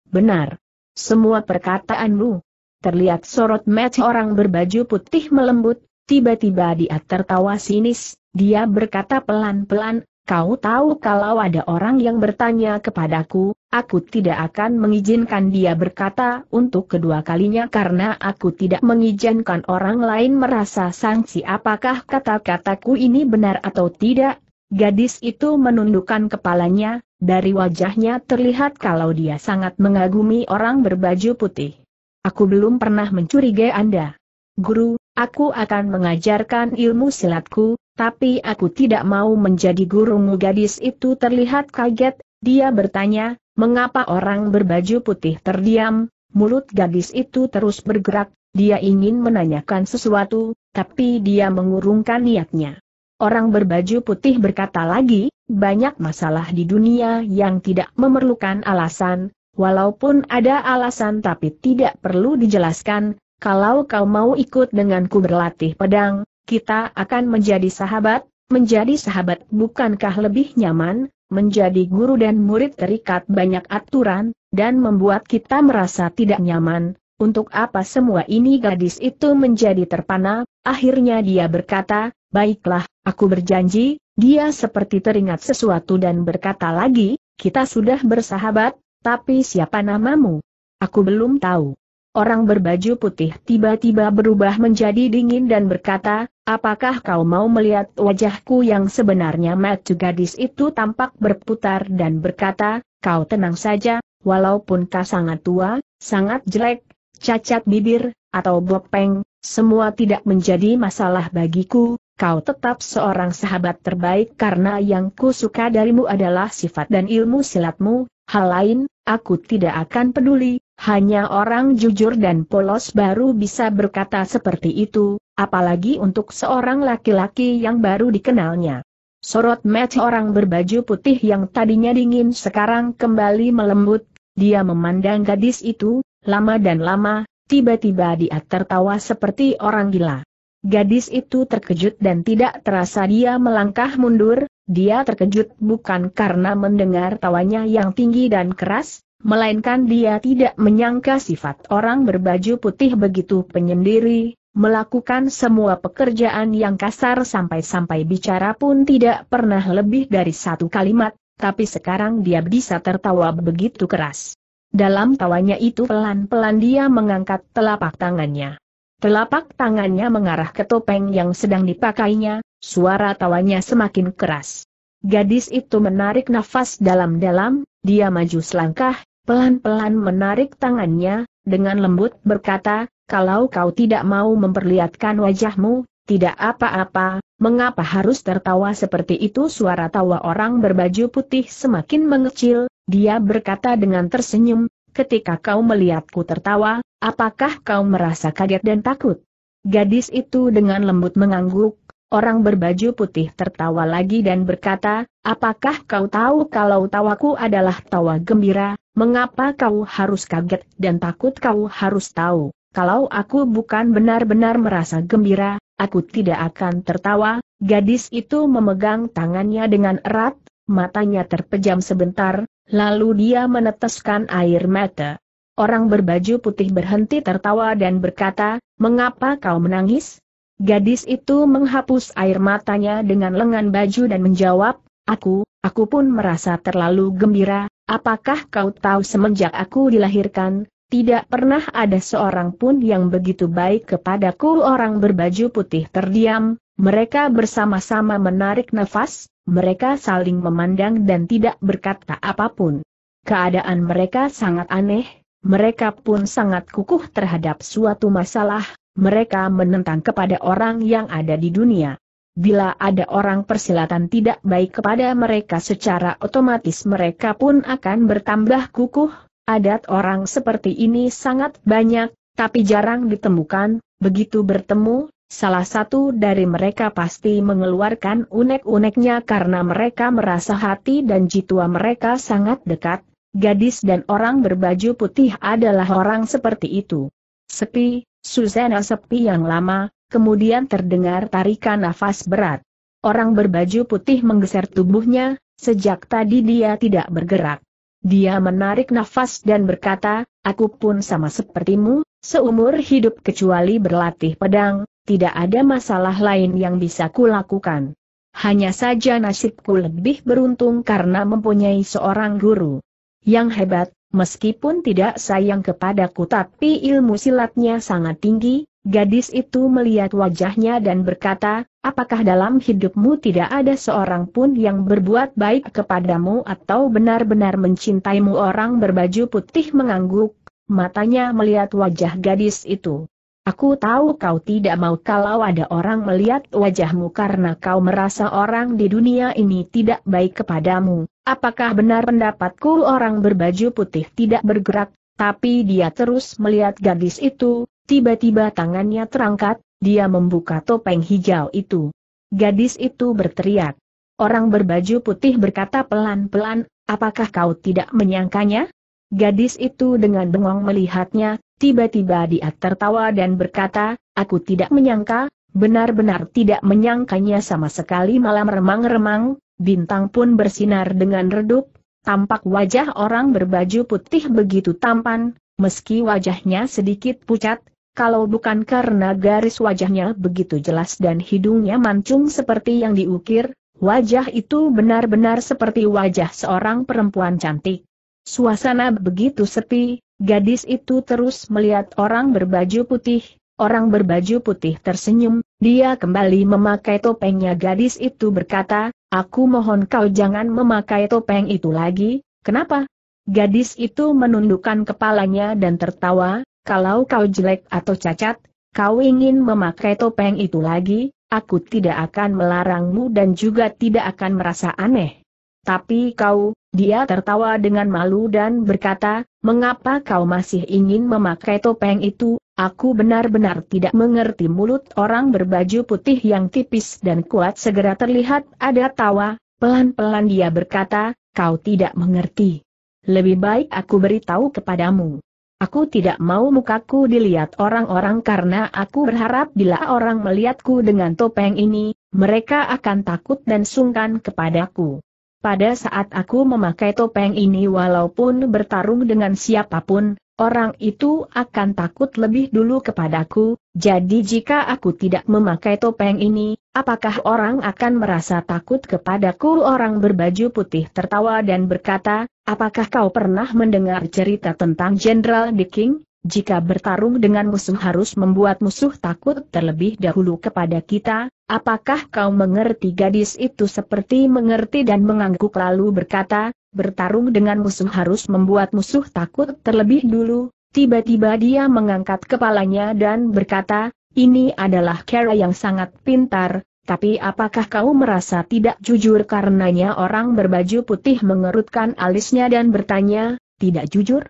benar semua perkataanmu? Terlihat sorot match orang berbaju putih melembut, tiba-tiba dia tertawa sinis, dia berkata pelan-pelan, kau tahu kalau ada orang yang bertanya kepadaku, aku tidak akan mengizinkan dia berkata untuk kedua kalinya karena aku tidak mengizinkan orang lain merasa sanksi. apakah kata-kataku ini benar atau tidak. Gadis itu menundukkan kepalanya, dari wajahnya terlihat kalau dia sangat mengagumi orang berbaju putih. Aku belum pernah mencurigai Anda. Guru, aku akan mengajarkan ilmu silatku, tapi aku tidak mau menjadi gurumu gadis itu terlihat kaget, dia bertanya, mengapa orang berbaju putih terdiam, mulut gadis itu terus bergerak, dia ingin menanyakan sesuatu, tapi dia mengurungkan niatnya. Orang berbaju putih berkata lagi, banyak masalah di dunia yang tidak memerlukan alasan, walaupun ada alasan tapi tidak perlu dijelaskan, kalau kau mau ikut denganku berlatih pedang, kita akan menjadi sahabat, menjadi sahabat bukankah lebih nyaman, menjadi guru dan murid terikat banyak aturan, dan membuat kita merasa tidak nyaman, untuk apa semua ini gadis itu menjadi terpana, akhirnya dia berkata, baiklah, aku berjanji, dia seperti teringat sesuatu dan berkata lagi, kita sudah bersahabat, tapi siapa namamu? Aku belum tahu. Orang berbaju putih tiba-tiba berubah menjadi dingin dan berkata, apakah kau mau melihat wajahku yang sebenarnya matu gadis itu tampak berputar dan berkata, kau tenang saja, walaupun kau sangat tua, sangat jelek, cacat bibir, atau bopeng, semua tidak menjadi masalah bagiku, kau tetap seorang sahabat terbaik karena yang ku suka darimu adalah sifat dan ilmu silatmu, hal lain, aku tidak akan peduli, hanya orang jujur dan polos baru bisa berkata seperti itu, apalagi untuk seorang laki-laki yang baru dikenalnya. Sorot match orang berbaju putih yang tadinya dingin sekarang kembali melembut, dia memandang gadis itu, lama dan lama, tiba-tiba dia tertawa seperti orang gila. Gadis itu terkejut dan tidak terasa dia melangkah mundur, dia terkejut bukan karena mendengar tawanya yang tinggi dan keras, melainkan dia tidak menyangka sifat orang berbaju putih begitu penyendiri, melakukan semua pekerjaan yang kasar sampai-sampai bicara pun tidak pernah lebih dari satu kalimat, tapi sekarang dia bisa tertawa begitu keras. Dalam tawanya itu pelan-pelan dia mengangkat telapak tangannya. Telapak tangannya mengarah ke topeng yang sedang dipakainya, suara tawanya semakin keras. Gadis itu menarik nafas dalam-dalam, dia maju selangkah, pelan-pelan menarik tangannya, dengan lembut berkata, kalau kau tidak mau memperlihatkan wajahmu, tidak apa-apa, mengapa harus tertawa seperti itu suara tawa orang berbaju putih semakin mengecil, dia berkata dengan tersenyum, ketika kau melihatku tertawa, apakah kau merasa kaget dan takut? Gadis itu dengan lembut mengangguk, orang berbaju putih tertawa lagi dan berkata, apakah kau tahu kalau tawaku adalah tawa gembira, Mengapa kau harus kaget dan takut kau harus tahu, kalau aku bukan benar-benar merasa gembira, aku tidak akan tertawa, gadis itu memegang tangannya dengan erat, matanya terpejam sebentar, lalu dia meneteskan air mata. Orang berbaju putih berhenti tertawa dan berkata, mengapa kau menangis? Gadis itu menghapus air matanya dengan lengan baju dan menjawab, Aku, aku pun merasa terlalu gembira, apakah kau tahu semenjak aku dilahirkan, tidak pernah ada seorang pun yang begitu baik kepadaku orang berbaju putih terdiam, mereka bersama-sama menarik nafas, mereka saling memandang dan tidak berkata apapun. Keadaan mereka sangat aneh, mereka pun sangat kukuh terhadap suatu masalah, mereka menentang kepada orang yang ada di dunia. Bila ada orang persilatan tidak baik kepada mereka secara otomatis mereka pun akan bertambah kukuh, adat orang seperti ini sangat banyak, tapi jarang ditemukan, begitu bertemu, salah satu dari mereka pasti mengeluarkan unek-uneknya karena mereka merasa hati dan jiwa mereka sangat dekat, gadis dan orang berbaju putih adalah orang seperti itu. Sepi, Susana sepi yang lama, kemudian terdengar tarikan nafas berat. Orang berbaju putih menggeser tubuhnya, sejak tadi dia tidak bergerak. Dia menarik nafas dan berkata, aku pun sama sepertimu, seumur hidup kecuali berlatih pedang, tidak ada masalah lain yang bisa kulakukan. Hanya saja nasibku lebih beruntung karena mempunyai seorang guru yang hebat, meskipun tidak sayang kepadaku tapi ilmu silatnya sangat tinggi, Gadis itu melihat wajahnya dan berkata, apakah dalam hidupmu tidak ada seorang pun yang berbuat baik kepadamu atau benar-benar mencintaimu orang berbaju putih mengangguk, matanya melihat wajah gadis itu. Aku tahu kau tidak mau kalau ada orang melihat wajahmu karena kau merasa orang di dunia ini tidak baik kepadamu. Apakah benar pendapatku orang berbaju putih tidak bergerak, tapi dia terus melihat gadis itu, Tiba-tiba tangannya terangkat, dia membuka topeng hijau itu. Gadis itu berteriak. Orang berbaju putih berkata pelan-pelan, apakah kau tidak menyangkanya? Gadis itu dengan bengong melihatnya, tiba-tiba dia tertawa dan berkata, aku tidak menyangka, benar-benar tidak menyangkanya sama sekali malam remang-remang, bintang pun bersinar dengan redup, tampak wajah orang berbaju putih begitu tampan, meski wajahnya sedikit pucat, kalau bukan karena garis wajahnya begitu jelas dan hidungnya mancung seperti yang diukir, wajah itu benar-benar seperti wajah seorang perempuan cantik. Suasana begitu sepi, gadis itu terus melihat orang berbaju putih, orang berbaju putih tersenyum, dia kembali memakai topengnya gadis itu berkata, aku mohon kau jangan memakai topeng itu lagi, kenapa? Gadis itu menundukkan kepalanya dan tertawa, kalau kau jelek atau cacat, kau ingin memakai topeng itu lagi, aku tidak akan melarangmu dan juga tidak akan merasa aneh. Tapi kau, dia tertawa dengan malu dan berkata, mengapa kau masih ingin memakai topeng itu, aku benar-benar tidak mengerti mulut orang berbaju putih yang tipis dan kuat segera terlihat ada tawa, pelan-pelan dia berkata, kau tidak mengerti. Lebih baik aku beritahu kepadamu. Aku tidak mau mukaku dilihat orang-orang karena aku berharap bila orang melihatku dengan topeng ini, mereka akan takut dan sungkan kepadaku. Pada saat aku memakai topeng ini walaupun bertarung dengan siapapun, orang itu akan takut lebih dulu kepadaku, jadi jika aku tidak memakai topeng ini, Apakah orang akan merasa takut kepadaku? Orang berbaju putih tertawa dan berkata, apakah kau pernah mendengar cerita tentang Jenderal Diking? Jika bertarung dengan musuh harus membuat musuh takut terlebih dahulu kepada kita, apakah kau mengerti gadis itu seperti mengerti dan mengangguk lalu berkata, bertarung dengan musuh harus membuat musuh takut terlebih dulu, tiba-tiba dia mengangkat kepalanya dan berkata, ini adalah cara yang sangat pintar, tapi apakah kau merasa tidak jujur karenanya orang berbaju putih mengerutkan alisnya dan bertanya, tidak jujur?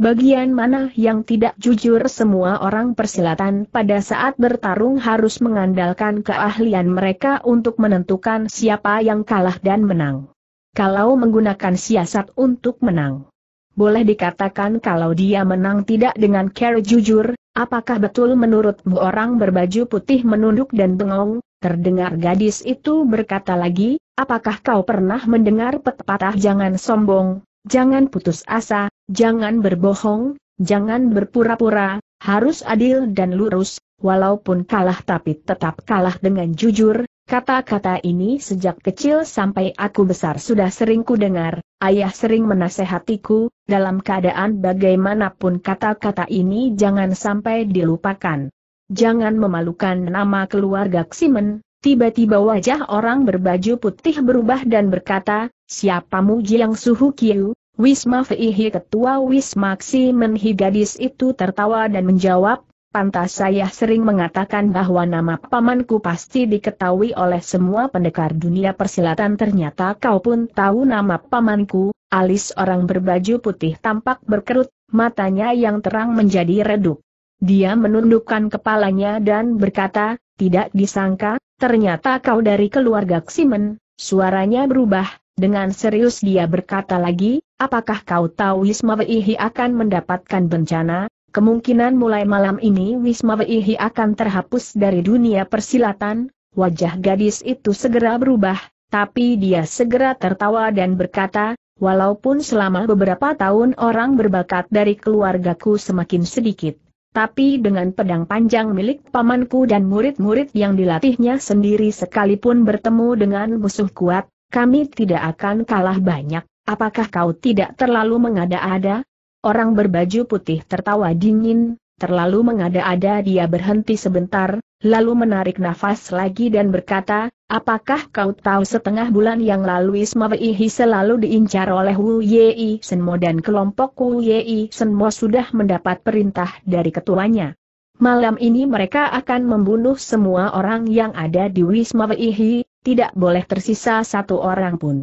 Bagian mana yang tidak jujur semua orang persilatan pada saat bertarung harus mengandalkan keahlian mereka untuk menentukan siapa yang kalah dan menang. Kalau menggunakan siasat untuk menang, boleh dikatakan kalau dia menang tidak dengan care jujur, apakah betul menurutmu orang berbaju putih menunduk dan bengong? Terdengar gadis itu berkata lagi, apakah kau pernah mendengar pepatah jangan sombong, jangan putus asa, jangan berbohong, jangan berpura-pura, harus adil dan lurus, walaupun kalah tapi tetap kalah dengan jujur, Kata-kata ini sejak kecil sampai aku besar sudah sering ku dengar, ayah sering menasehatiku, dalam keadaan bagaimanapun kata-kata ini jangan sampai dilupakan. Jangan memalukan nama keluarga Ksimen, tiba-tiba wajah orang berbaju putih berubah dan berkata, siapamu Jiang Suhu Kiu, Wisma Feihi ketua Wisma Ksimen higadis itu tertawa dan menjawab, Pantas saya sering mengatakan bahwa nama pamanku pasti diketahui oleh semua pendekar dunia persilatan ternyata kau pun tahu nama pamanku, alis orang berbaju putih tampak berkerut, matanya yang terang menjadi redup. Dia menundukkan kepalanya dan berkata, tidak disangka, ternyata kau dari keluarga Ximen, suaranya berubah, dengan serius dia berkata lagi, apakah kau tahu Ismail akan mendapatkan bencana, Kemungkinan mulai malam ini Wisma Weihi akan terhapus dari dunia persilatan, wajah gadis itu segera berubah, tapi dia segera tertawa dan berkata, walaupun selama beberapa tahun orang berbakat dari keluargaku semakin sedikit, tapi dengan pedang panjang milik pamanku dan murid-murid yang dilatihnya sendiri sekalipun bertemu dengan musuh kuat, kami tidak akan kalah banyak. Apakah kau tidak terlalu mengada-ada? Orang berbaju putih tertawa dingin, terlalu mengada-ada dia berhenti sebentar, lalu menarik nafas lagi dan berkata, Apakah kau tahu setengah bulan yang lalu Isma Ihi selalu diincar oleh Wu Yei Senmo dan kelompok Wu Yei Senmo sudah mendapat perintah dari ketuanya. Malam ini mereka akan membunuh semua orang yang ada di Wisma Ihi, tidak boleh tersisa satu orang pun.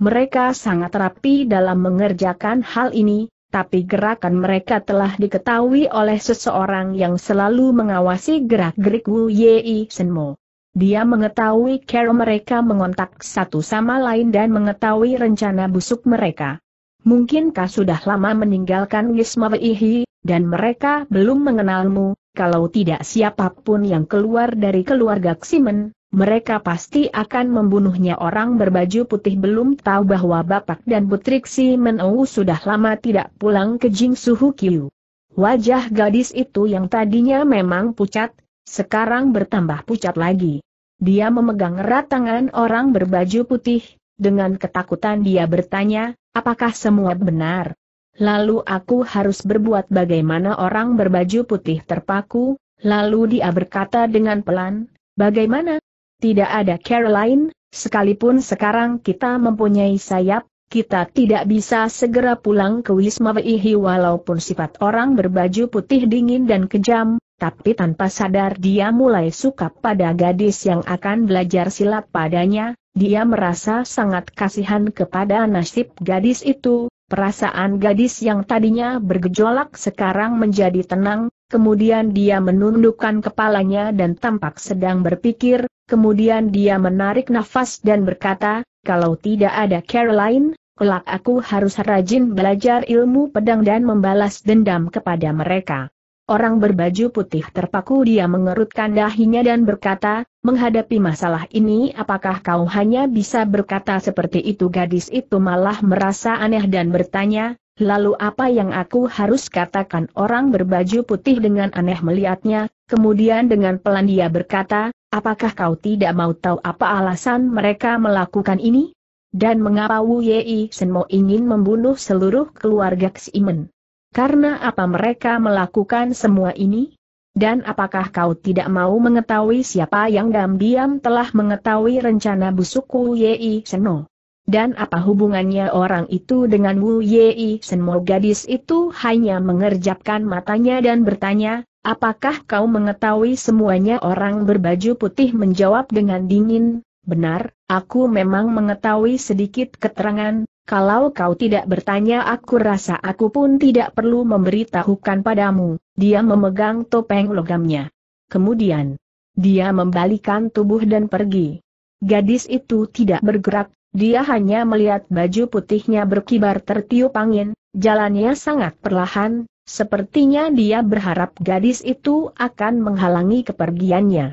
Mereka sangat rapi dalam mengerjakan hal ini, tapi gerakan mereka telah diketahui oleh seseorang yang selalu mengawasi gerak-gerik Wu Yi Senmo. Dia mengetahui cara mereka mengontak satu sama lain dan mengetahui rencana busuk mereka. Mungkinkah sudah lama meninggalkan Wisma Ihi, dan mereka belum mengenalmu, kalau tidak siapapun yang keluar dari keluarga Ximen, mereka pasti akan membunuhnya orang berbaju putih belum tahu bahwa Bapak dan Putri Si Menou sudah lama tidak pulang ke Jing Suhu Kiu. Wajah gadis itu yang tadinya memang pucat, sekarang bertambah pucat lagi. Dia memegang erat tangan orang berbaju putih, dengan ketakutan dia bertanya, apakah semua benar? Lalu aku harus berbuat bagaimana orang berbaju putih terpaku, lalu dia berkata dengan pelan, bagaimana? tidak ada Caroline, sekalipun sekarang kita mempunyai sayap, kita tidak bisa segera pulang ke Wisma Weihi walaupun sifat orang berbaju putih dingin dan kejam, tapi tanpa sadar dia mulai suka pada gadis yang akan belajar silat padanya, dia merasa sangat kasihan kepada nasib gadis itu, perasaan gadis yang tadinya bergejolak sekarang menjadi tenang, kemudian dia menundukkan kepalanya dan tampak sedang berpikir, kemudian dia menarik nafas dan berkata, kalau tidak ada Caroline, kelak aku harus rajin belajar ilmu pedang dan membalas dendam kepada mereka. Orang berbaju putih terpaku dia mengerutkan dahinya dan berkata, menghadapi masalah ini apakah kau hanya bisa berkata seperti itu gadis itu malah merasa aneh dan bertanya, Lalu apa yang aku harus katakan orang berbaju putih dengan aneh melihatnya, kemudian dengan pelan dia berkata, apakah kau tidak mau tahu apa alasan mereka melakukan ini? Dan mengapa Wu Yei Senmo ingin membunuh seluruh keluarga Ximen? Karena apa mereka melakukan semua ini? Dan apakah kau tidak mau mengetahui siapa yang diam-diam telah mengetahui rencana busuk Wu Yei Senmo? Dan apa hubungannya orang itu dengan Wu Yei? Semua gadis itu hanya mengerjapkan matanya dan bertanya, apakah kau mengetahui semuanya orang berbaju putih menjawab dengan dingin, benar, aku memang mengetahui sedikit keterangan, kalau kau tidak bertanya aku rasa aku pun tidak perlu memberitahukan padamu, dia memegang topeng logamnya. Kemudian, dia membalikan tubuh dan pergi. Gadis itu tidak bergerak, dia hanya melihat baju putihnya berkibar tertiup angin, jalannya sangat perlahan, sepertinya dia berharap gadis itu akan menghalangi kepergiannya.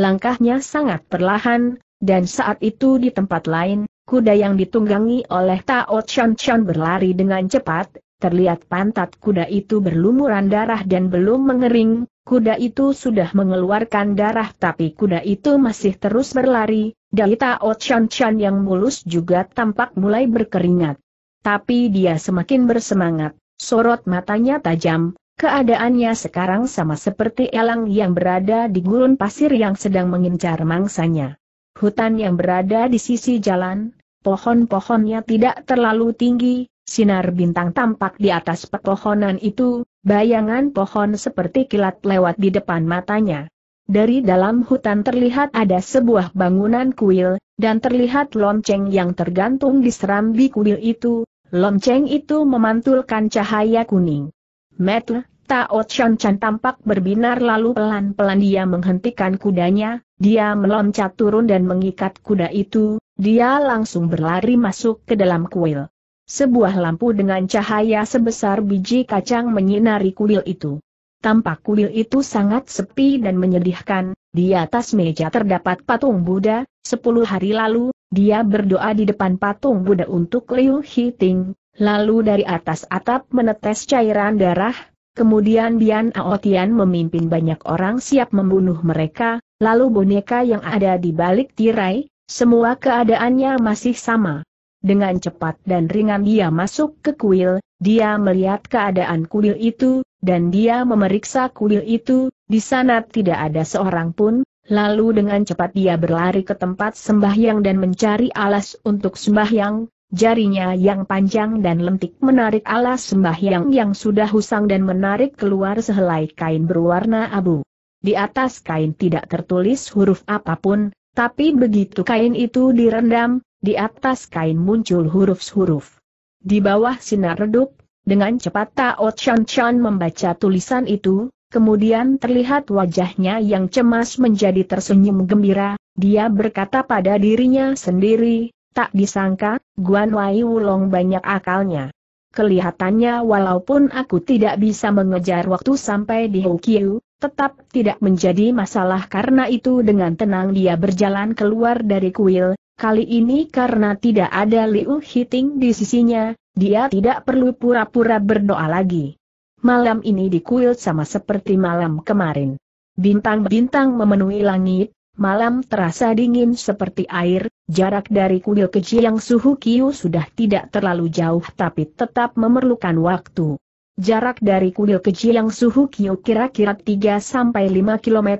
Langkahnya sangat perlahan, dan saat itu di tempat lain, kuda yang ditunggangi oleh Tao Chan Chan berlari dengan cepat, terlihat pantat kuda itu berlumuran darah dan belum mengering, kuda itu sudah mengeluarkan darah tapi kuda itu masih terus berlari, Dalita Ochan-chan yang mulus juga tampak mulai berkeringat. Tapi dia semakin bersemangat, sorot matanya tajam, keadaannya sekarang sama seperti elang yang berada di gurun pasir yang sedang mengincar mangsanya. Hutan yang berada di sisi jalan, pohon-pohonnya tidak terlalu tinggi, Sinar bintang tampak di atas pepohonan itu, bayangan pohon seperti kilat lewat di depan matanya. Dari dalam hutan terlihat ada sebuah bangunan kuil, dan terlihat lonceng yang tergantung di serambi kuil itu, lonceng itu memantulkan cahaya kuning. Metle, Tao Chan Chan tampak berbinar lalu pelan-pelan dia menghentikan kudanya, dia meloncat turun dan mengikat kuda itu, dia langsung berlari masuk ke dalam kuil. Sebuah lampu dengan cahaya sebesar biji kacang menyinari kuil itu. Tampak kuil itu sangat sepi dan menyedihkan, di atas meja terdapat patung Buddha, sepuluh hari lalu, dia berdoa di depan patung Buddha untuk Liu Hiting, lalu dari atas atap menetes cairan darah, kemudian Bian Aotian memimpin banyak orang siap membunuh mereka, lalu boneka yang ada di balik tirai, semua keadaannya masih sama. Dengan cepat dan ringan dia masuk ke kuil, dia melihat keadaan kuil itu, dan dia memeriksa kuil itu, di sana tidak ada seorang pun, lalu dengan cepat dia berlari ke tempat sembahyang dan mencari alas untuk sembahyang, jarinya yang panjang dan lentik menarik alas sembahyang yang sudah usang dan menarik keluar sehelai kain berwarna abu. Di atas kain tidak tertulis huruf apapun, tapi begitu kain itu direndam, di atas kain muncul huruf-huruf. Di bawah sinar redup, dengan cepat Tao Chan Chan membaca tulisan itu, kemudian terlihat wajahnya yang cemas menjadi tersenyum gembira, dia berkata pada dirinya sendiri, tak disangka, Guan Wai Wulong banyak akalnya. Kelihatannya walaupun aku tidak bisa mengejar waktu sampai di Hukiu, tetap tidak menjadi masalah karena itu dengan tenang dia berjalan keluar dari kuil, Kali ini karena tidak ada Liu Hiting di sisinya, dia tidak perlu pura-pura berdoa lagi. Malam ini di kuil sama seperti malam kemarin. Bintang-bintang memenuhi langit, malam terasa dingin seperti air, jarak dari kuil kecil yang Suhu Kiu sudah tidak terlalu jauh tapi tetap memerlukan waktu. Jarak dari kuil kecil yang Suhu Kiu kira-kira 3-5 km,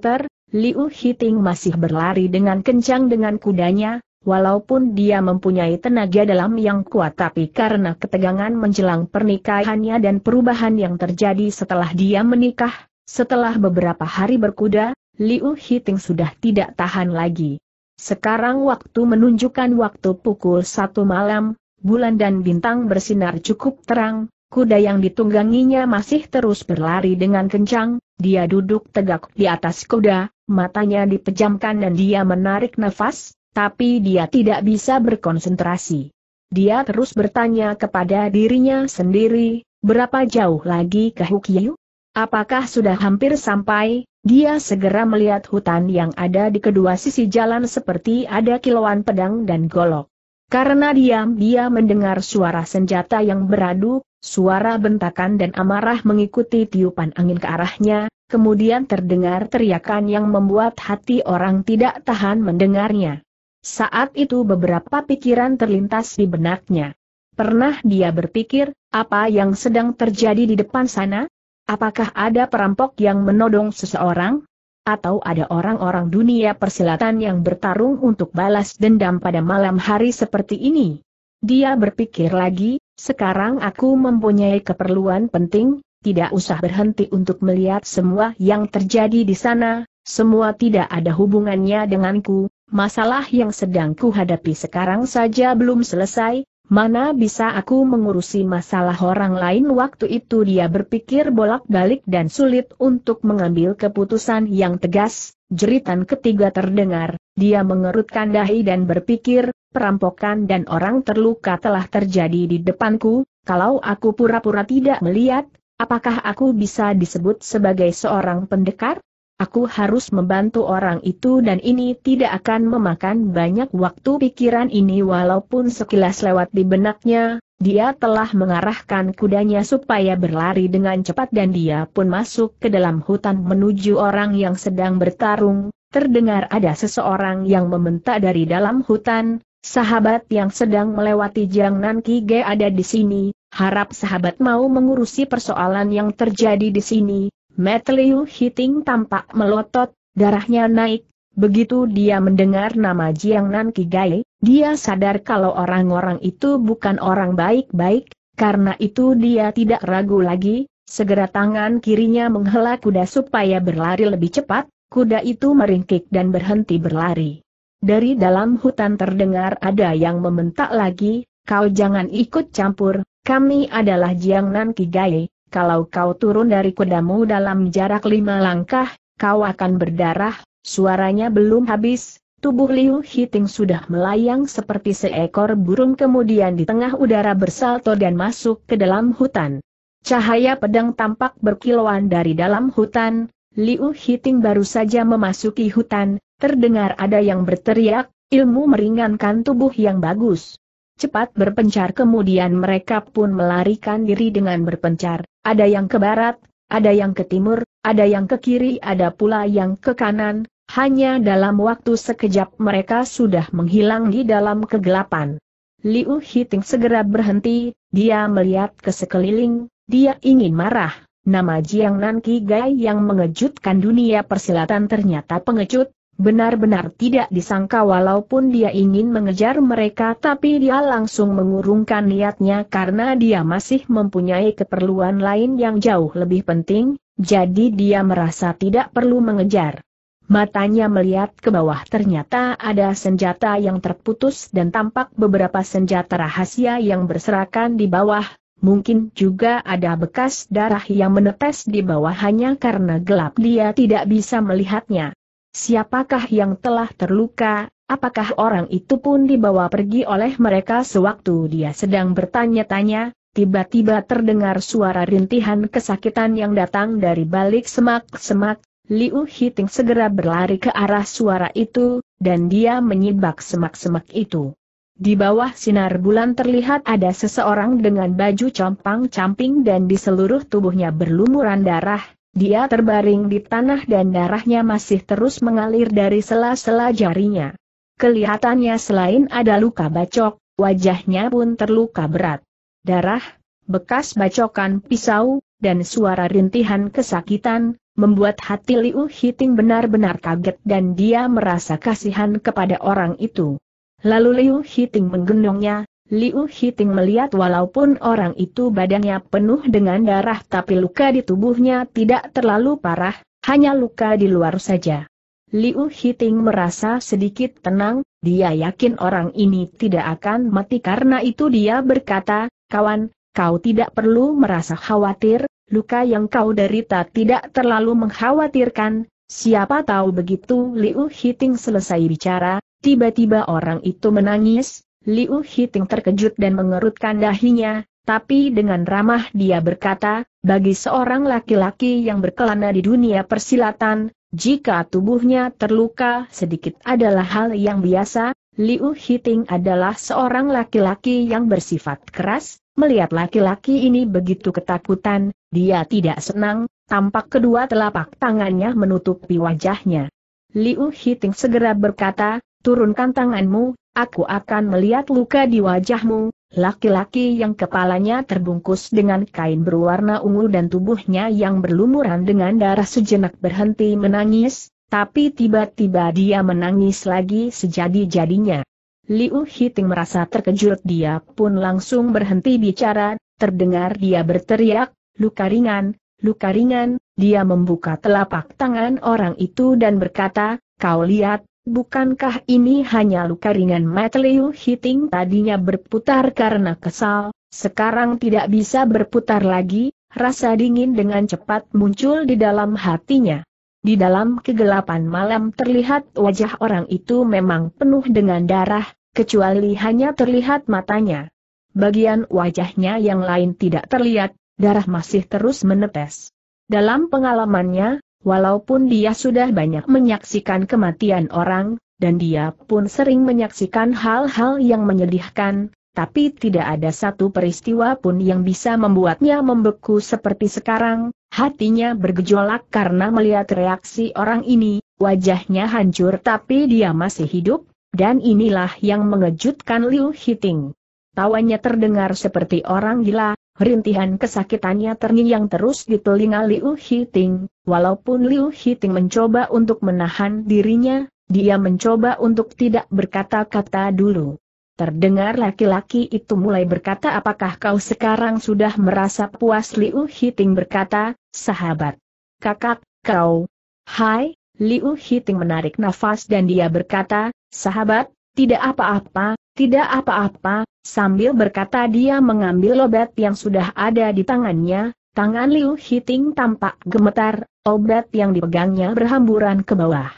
Liu Hiting masih berlari dengan kencang dengan kudanya, Walaupun dia mempunyai tenaga dalam yang kuat tapi karena ketegangan menjelang pernikahannya dan perubahan yang terjadi setelah dia menikah, setelah beberapa hari berkuda, Liu Hiting sudah tidak tahan lagi. Sekarang waktu menunjukkan waktu pukul satu malam, bulan dan bintang bersinar cukup terang, kuda yang ditungganginya masih terus berlari dengan kencang, dia duduk tegak di atas kuda, matanya dipejamkan dan dia menarik nafas, tapi dia tidak bisa berkonsentrasi. Dia terus bertanya kepada dirinya sendiri, berapa jauh lagi ke Hukyu? Apakah sudah hampir sampai? Dia segera melihat hutan yang ada di kedua sisi jalan seperti ada kilauan pedang dan golok. Karena diam dia mendengar suara senjata yang beradu, suara bentakan dan amarah mengikuti tiupan angin ke arahnya, kemudian terdengar teriakan yang membuat hati orang tidak tahan mendengarnya. Saat itu beberapa pikiran terlintas di benaknya. Pernah dia berpikir, apa yang sedang terjadi di depan sana? Apakah ada perampok yang menodong seseorang? Atau ada orang-orang dunia persilatan yang bertarung untuk balas dendam pada malam hari seperti ini? Dia berpikir lagi, sekarang aku mempunyai keperluan penting, tidak usah berhenti untuk melihat semua yang terjadi di sana, semua tidak ada hubungannya denganku, masalah yang sedang kuhadapi sekarang saja belum selesai, mana bisa aku mengurusi masalah orang lain waktu itu dia berpikir bolak-balik dan sulit untuk mengambil keputusan yang tegas, jeritan ketiga terdengar, dia mengerutkan dahi dan berpikir, perampokan dan orang terluka telah terjadi di depanku, kalau aku pura-pura tidak melihat, apakah aku bisa disebut sebagai seorang pendekar? Aku harus membantu orang itu dan ini tidak akan memakan banyak waktu pikiran ini walaupun sekilas lewat di benaknya, dia telah mengarahkan kudanya supaya berlari dengan cepat dan dia pun masuk ke dalam hutan menuju orang yang sedang bertarung, terdengar ada seseorang yang membentak dari dalam hutan, sahabat yang sedang melewati Jiang Ge ada di sini, harap sahabat mau mengurusi persoalan yang terjadi di sini, Matthew Hiting tampak melotot, darahnya naik, begitu dia mendengar nama Jiang Nan Kigai, dia sadar kalau orang-orang itu bukan orang baik-baik, karena itu dia tidak ragu lagi, segera tangan kirinya menghela kuda supaya berlari lebih cepat, kuda itu meringkik dan berhenti berlari. Dari dalam hutan terdengar ada yang membentak lagi, kau jangan ikut campur, kami adalah Jiang Nan Kigai, kalau kau turun dari kudamu dalam jarak lima langkah, kau akan berdarah, suaranya belum habis, tubuh Liu Hiting sudah melayang seperti seekor burung kemudian di tengah udara bersalto dan masuk ke dalam hutan. Cahaya pedang tampak berkilauan dari dalam hutan, Liu Hiting baru saja memasuki hutan, terdengar ada yang berteriak, ilmu meringankan tubuh yang bagus cepat berpencar kemudian mereka pun melarikan diri dengan berpencar, ada yang ke barat, ada yang ke timur, ada yang ke kiri ada pula yang ke kanan, hanya dalam waktu sekejap mereka sudah menghilang di dalam kegelapan. Liu Hiting segera berhenti, dia melihat ke sekeliling, dia ingin marah. Nama Jiang Nan Gai yang mengejutkan dunia persilatan ternyata pengecut, Benar-benar tidak disangka walaupun dia ingin mengejar mereka tapi dia langsung mengurungkan niatnya karena dia masih mempunyai keperluan lain yang jauh lebih penting, jadi dia merasa tidak perlu mengejar. Matanya melihat ke bawah ternyata ada senjata yang terputus dan tampak beberapa senjata rahasia yang berserakan di bawah, mungkin juga ada bekas darah yang menetes di bawah hanya karena gelap dia tidak bisa melihatnya. Siapakah yang telah terluka, apakah orang itu pun dibawa pergi oleh mereka sewaktu dia sedang bertanya-tanya, tiba-tiba terdengar suara rintihan kesakitan yang datang dari balik semak-semak, Liu Hiting segera berlari ke arah suara itu, dan dia menyibak semak-semak itu. Di bawah sinar bulan terlihat ada seseorang dengan baju compang-camping dan di seluruh tubuhnya berlumuran darah, dia terbaring di tanah dan darahnya masih terus mengalir dari sela-sela jarinya. Kelihatannya selain ada luka bacok, wajahnya pun terluka berat. Darah, bekas bacokan pisau, dan suara rintihan kesakitan, membuat hati Liu Hiting benar-benar kaget dan dia merasa kasihan kepada orang itu. Lalu Liu Hiting menggendongnya, Liu Hiting melihat walaupun orang itu badannya penuh dengan darah tapi luka di tubuhnya tidak terlalu parah, hanya luka di luar saja. Liu Hiting merasa sedikit tenang, dia yakin orang ini tidak akan mati karena itu dia berkata, kawan, kau tidak perlu merasa khawatir, luka yang kau derita tidak terlalu mengkhawatirkan, siapa tahu begitu Liu Hiting selesai bicara, tiba-tiba orang itu menangis, Liu Hiting terkejut dan mengerutkan dahinya, tapi dengan ramah dia berkata, bagi seorang laki-laki yang berkelana di dunia persilatan, jika tubuhnya terluka sedikit adalah hal yang biasa, Liu Hiting adalah seorang laki-laki yang bersifat keras, melihat laki-laki ini begitu ketakutan, dia tidak senang, tampak kedua telapak tangannya menutupi wajahnya. Liu Hiting segera berkata, turunkan tanganmu, aku akan melihat luka di wajahmu, laki-laki yang kepalanya terbungkus dengan kain berwarna ungu dan tubuhnya yang berlumuran dengan darah sejenak berhenti menangis, tapi tiba-tiba dia menangis lagi sejadi-jadinya. Liu Hiting merasa terkejut dia pun langsung berhenti bicara, terdengar dia berteriak, luka ringan, luka ringan, dia membuka telapak tangan orang itu dan berkata, kau lihat, Bukankah ini hanya luka ringan Matthew hitting tadinya berputar karena kesal, sekarang tidak bisa berputar lagi, rasa dingin dengan cepat muncul di dalam hatinya. Di dalam kegelapan malam terlihat wajah orang itu memang penuh dengan darah, kecuali hanya terlihat matanya. Bagian wajahnya yang lain tidak terlihat, darah masih terus menetes. Dalam pengalamannya, Walaupun dia sudah banyak menyaksikan kematian orang, dan dia pun sering menyaksikan hal-hal yang menyedihkan, tapi tidak ada satu peristiwa pun yang bisa membuatnya membeku seperti sekarang, hatinya bergejolak karena melihat reaksi orang ini, wajahnya hancur tapi dia masih hidup, dan inilah yang mengejutkan Liu Hiting. Tawanya terdengar seperti orang gila, Rintihan kesakitannya terngiang terus di telinga Liu Hiting, walaupun Liu Hiting mencoba untuk menahan dirinya, dia mencoba untuk tidak berkata-kata dulu. Terdengar laki-laki itu mulai berkata apakah kau sekarang sudah merasa puas Liu Hiting berkata, sahabat. Kakak, kau. Hai, Liu Hiting menarik nafas dan dia berkata, sahabat, tidak apa-apa, tidak apa-apa, sambil berkata dia mengambil obat yang sudah ada di tangannya, tangan Liu Hiting tampak gemetar, obat yang dipegangnya berhamburan ke bawah.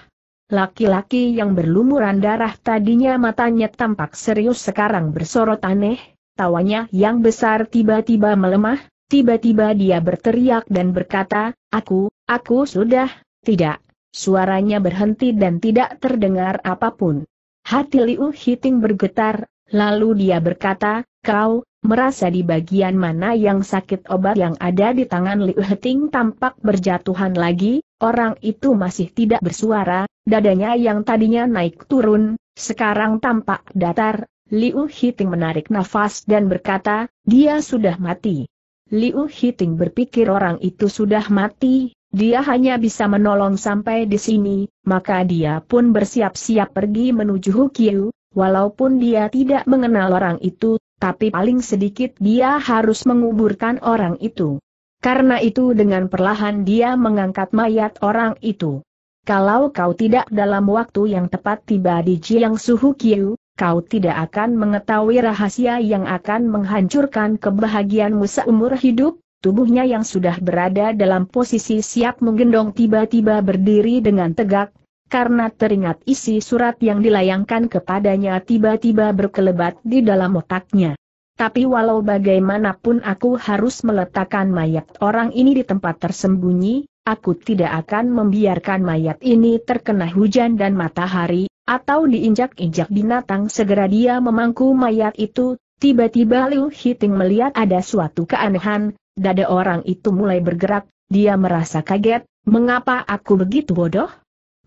Laki-laki yang berlumuran darah tadinya matanya tampak serius sekarang bersorot aneh, tawanya yang besar tiba-tiba melemah, tiba-tiba dia berteriak dan berkata, aku, aku sudah, tidak. Suaranya berhenti dan tidak terdengar apapun. Hati Liu Hiting bergetar, lalu dia berkata, kau, merasa di bagian mana yang sakit obat yang ada di tangan Liu Hiting tampak berjatuhan lagi, orang itu masih tidak bersuara, dadanya yang tadinya naik turun, sekarang tampak datar, Liu Hiting menarik nafas dan berkata, dia sudah mati. Liu Hiting berpikir orang itu sudah mati, dia hanya bisa menolong sampai di sini, maka dia pun bersiap-siap pergi menuju Hukiu, walaupun dia tidak mengenal orang itu, tapi paling sedikit dia harus menguburkan orang itu. Karena itu dengan perlahan dia mengangkat mayat orang itu. Kalau kau tidak dalam waktu yang tepat tiba di Jiangsu Hukiu, kau tidak akan mengetahui rahasia yang akan menghancurkan kebahagiaanmu seumur hidup, Tubuhnya yang sudah berada dalam posisi siap menggendong tiba-tiba berdiri dengan tegak, karena teringat isi surat yang dilayangkan kepadanya tiba-tiba berkelebat di dalam otaknya. Tapi walau bagaimanapun aku harus meletakkan mayat orang ini di tempat tersembunyi, aku tidak akan membiarkan mayat ini terkena hujan dan matahari, atau diinjak-injak binatang segera dia memangku mayat itu, tiba-tiba Liu Hiting melihat ada suatu keanehan, Dada orang itu mulai bergerak, dia merasa kaget, mengapa aku begitu bodoh?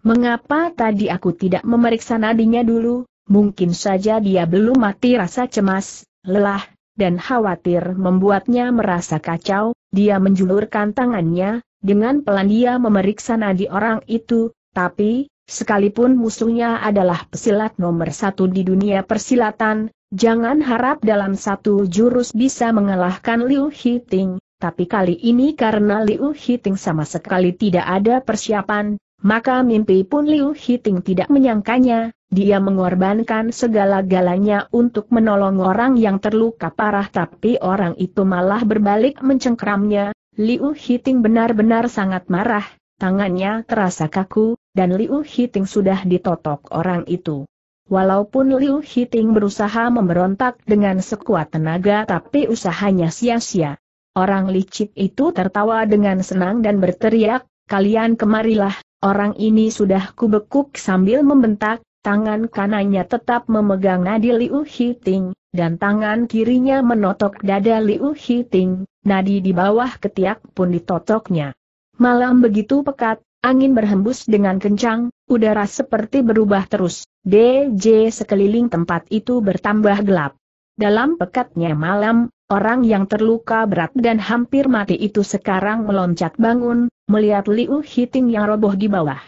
Mengapa tadi aku tidak memeriksa nadinya dulu? Mungkin saja dia belum mati rasa cemas, lelah, dan khawatir membuatnya merasa kacau, dia menjulurkan tangannya, dengan pelan dia memeriksa nadi orang itu, tapi, sekalipun musuhnya adalah pesilat nomor satu di dunia persilatan, Jangan harap dalam satu jurus bisa mengalahkan Liu Hiting, tapi kali ini karena Liu Hiting sama sekali tidak ada persiapan, maka mimpi pun Liu Hiting tidak menyangkanya, dia mengorbankan segala-galanya untuk menolong orang yang terluka parah tapi orang itu malah berbalik mencengkramnya, Liu Hiting benar-benar sangat marah, tangannya terasa kaku, dan Liu Hiting sudah ditotok orang itu. Walaupun Liu Hiting berusaha memberontak dengan sekuat tenaga tapi usahanya sia-sia. Orang licik itu tertawa dengan senang dan berteriak, kalian kemarilah, orang ini sudah kubekuk sambil membentak, tangan kanannya tetap memegang nadi Liu Hiting, dan tangan kirinya menotok dada Liu Hiting, nadi di bawah ketiak pun ditotoknya. Malam begitu pekat, Angin berhembus dengan kencang, udara seperti berubah terus. DJ sekeliling tempat itu bertambah gelap. Dalam pekatnya malam, orang yang terluka berat dan hampir mati itu sekarang meloncat bangun, melihat Liu Hiting yang roboh di bawah.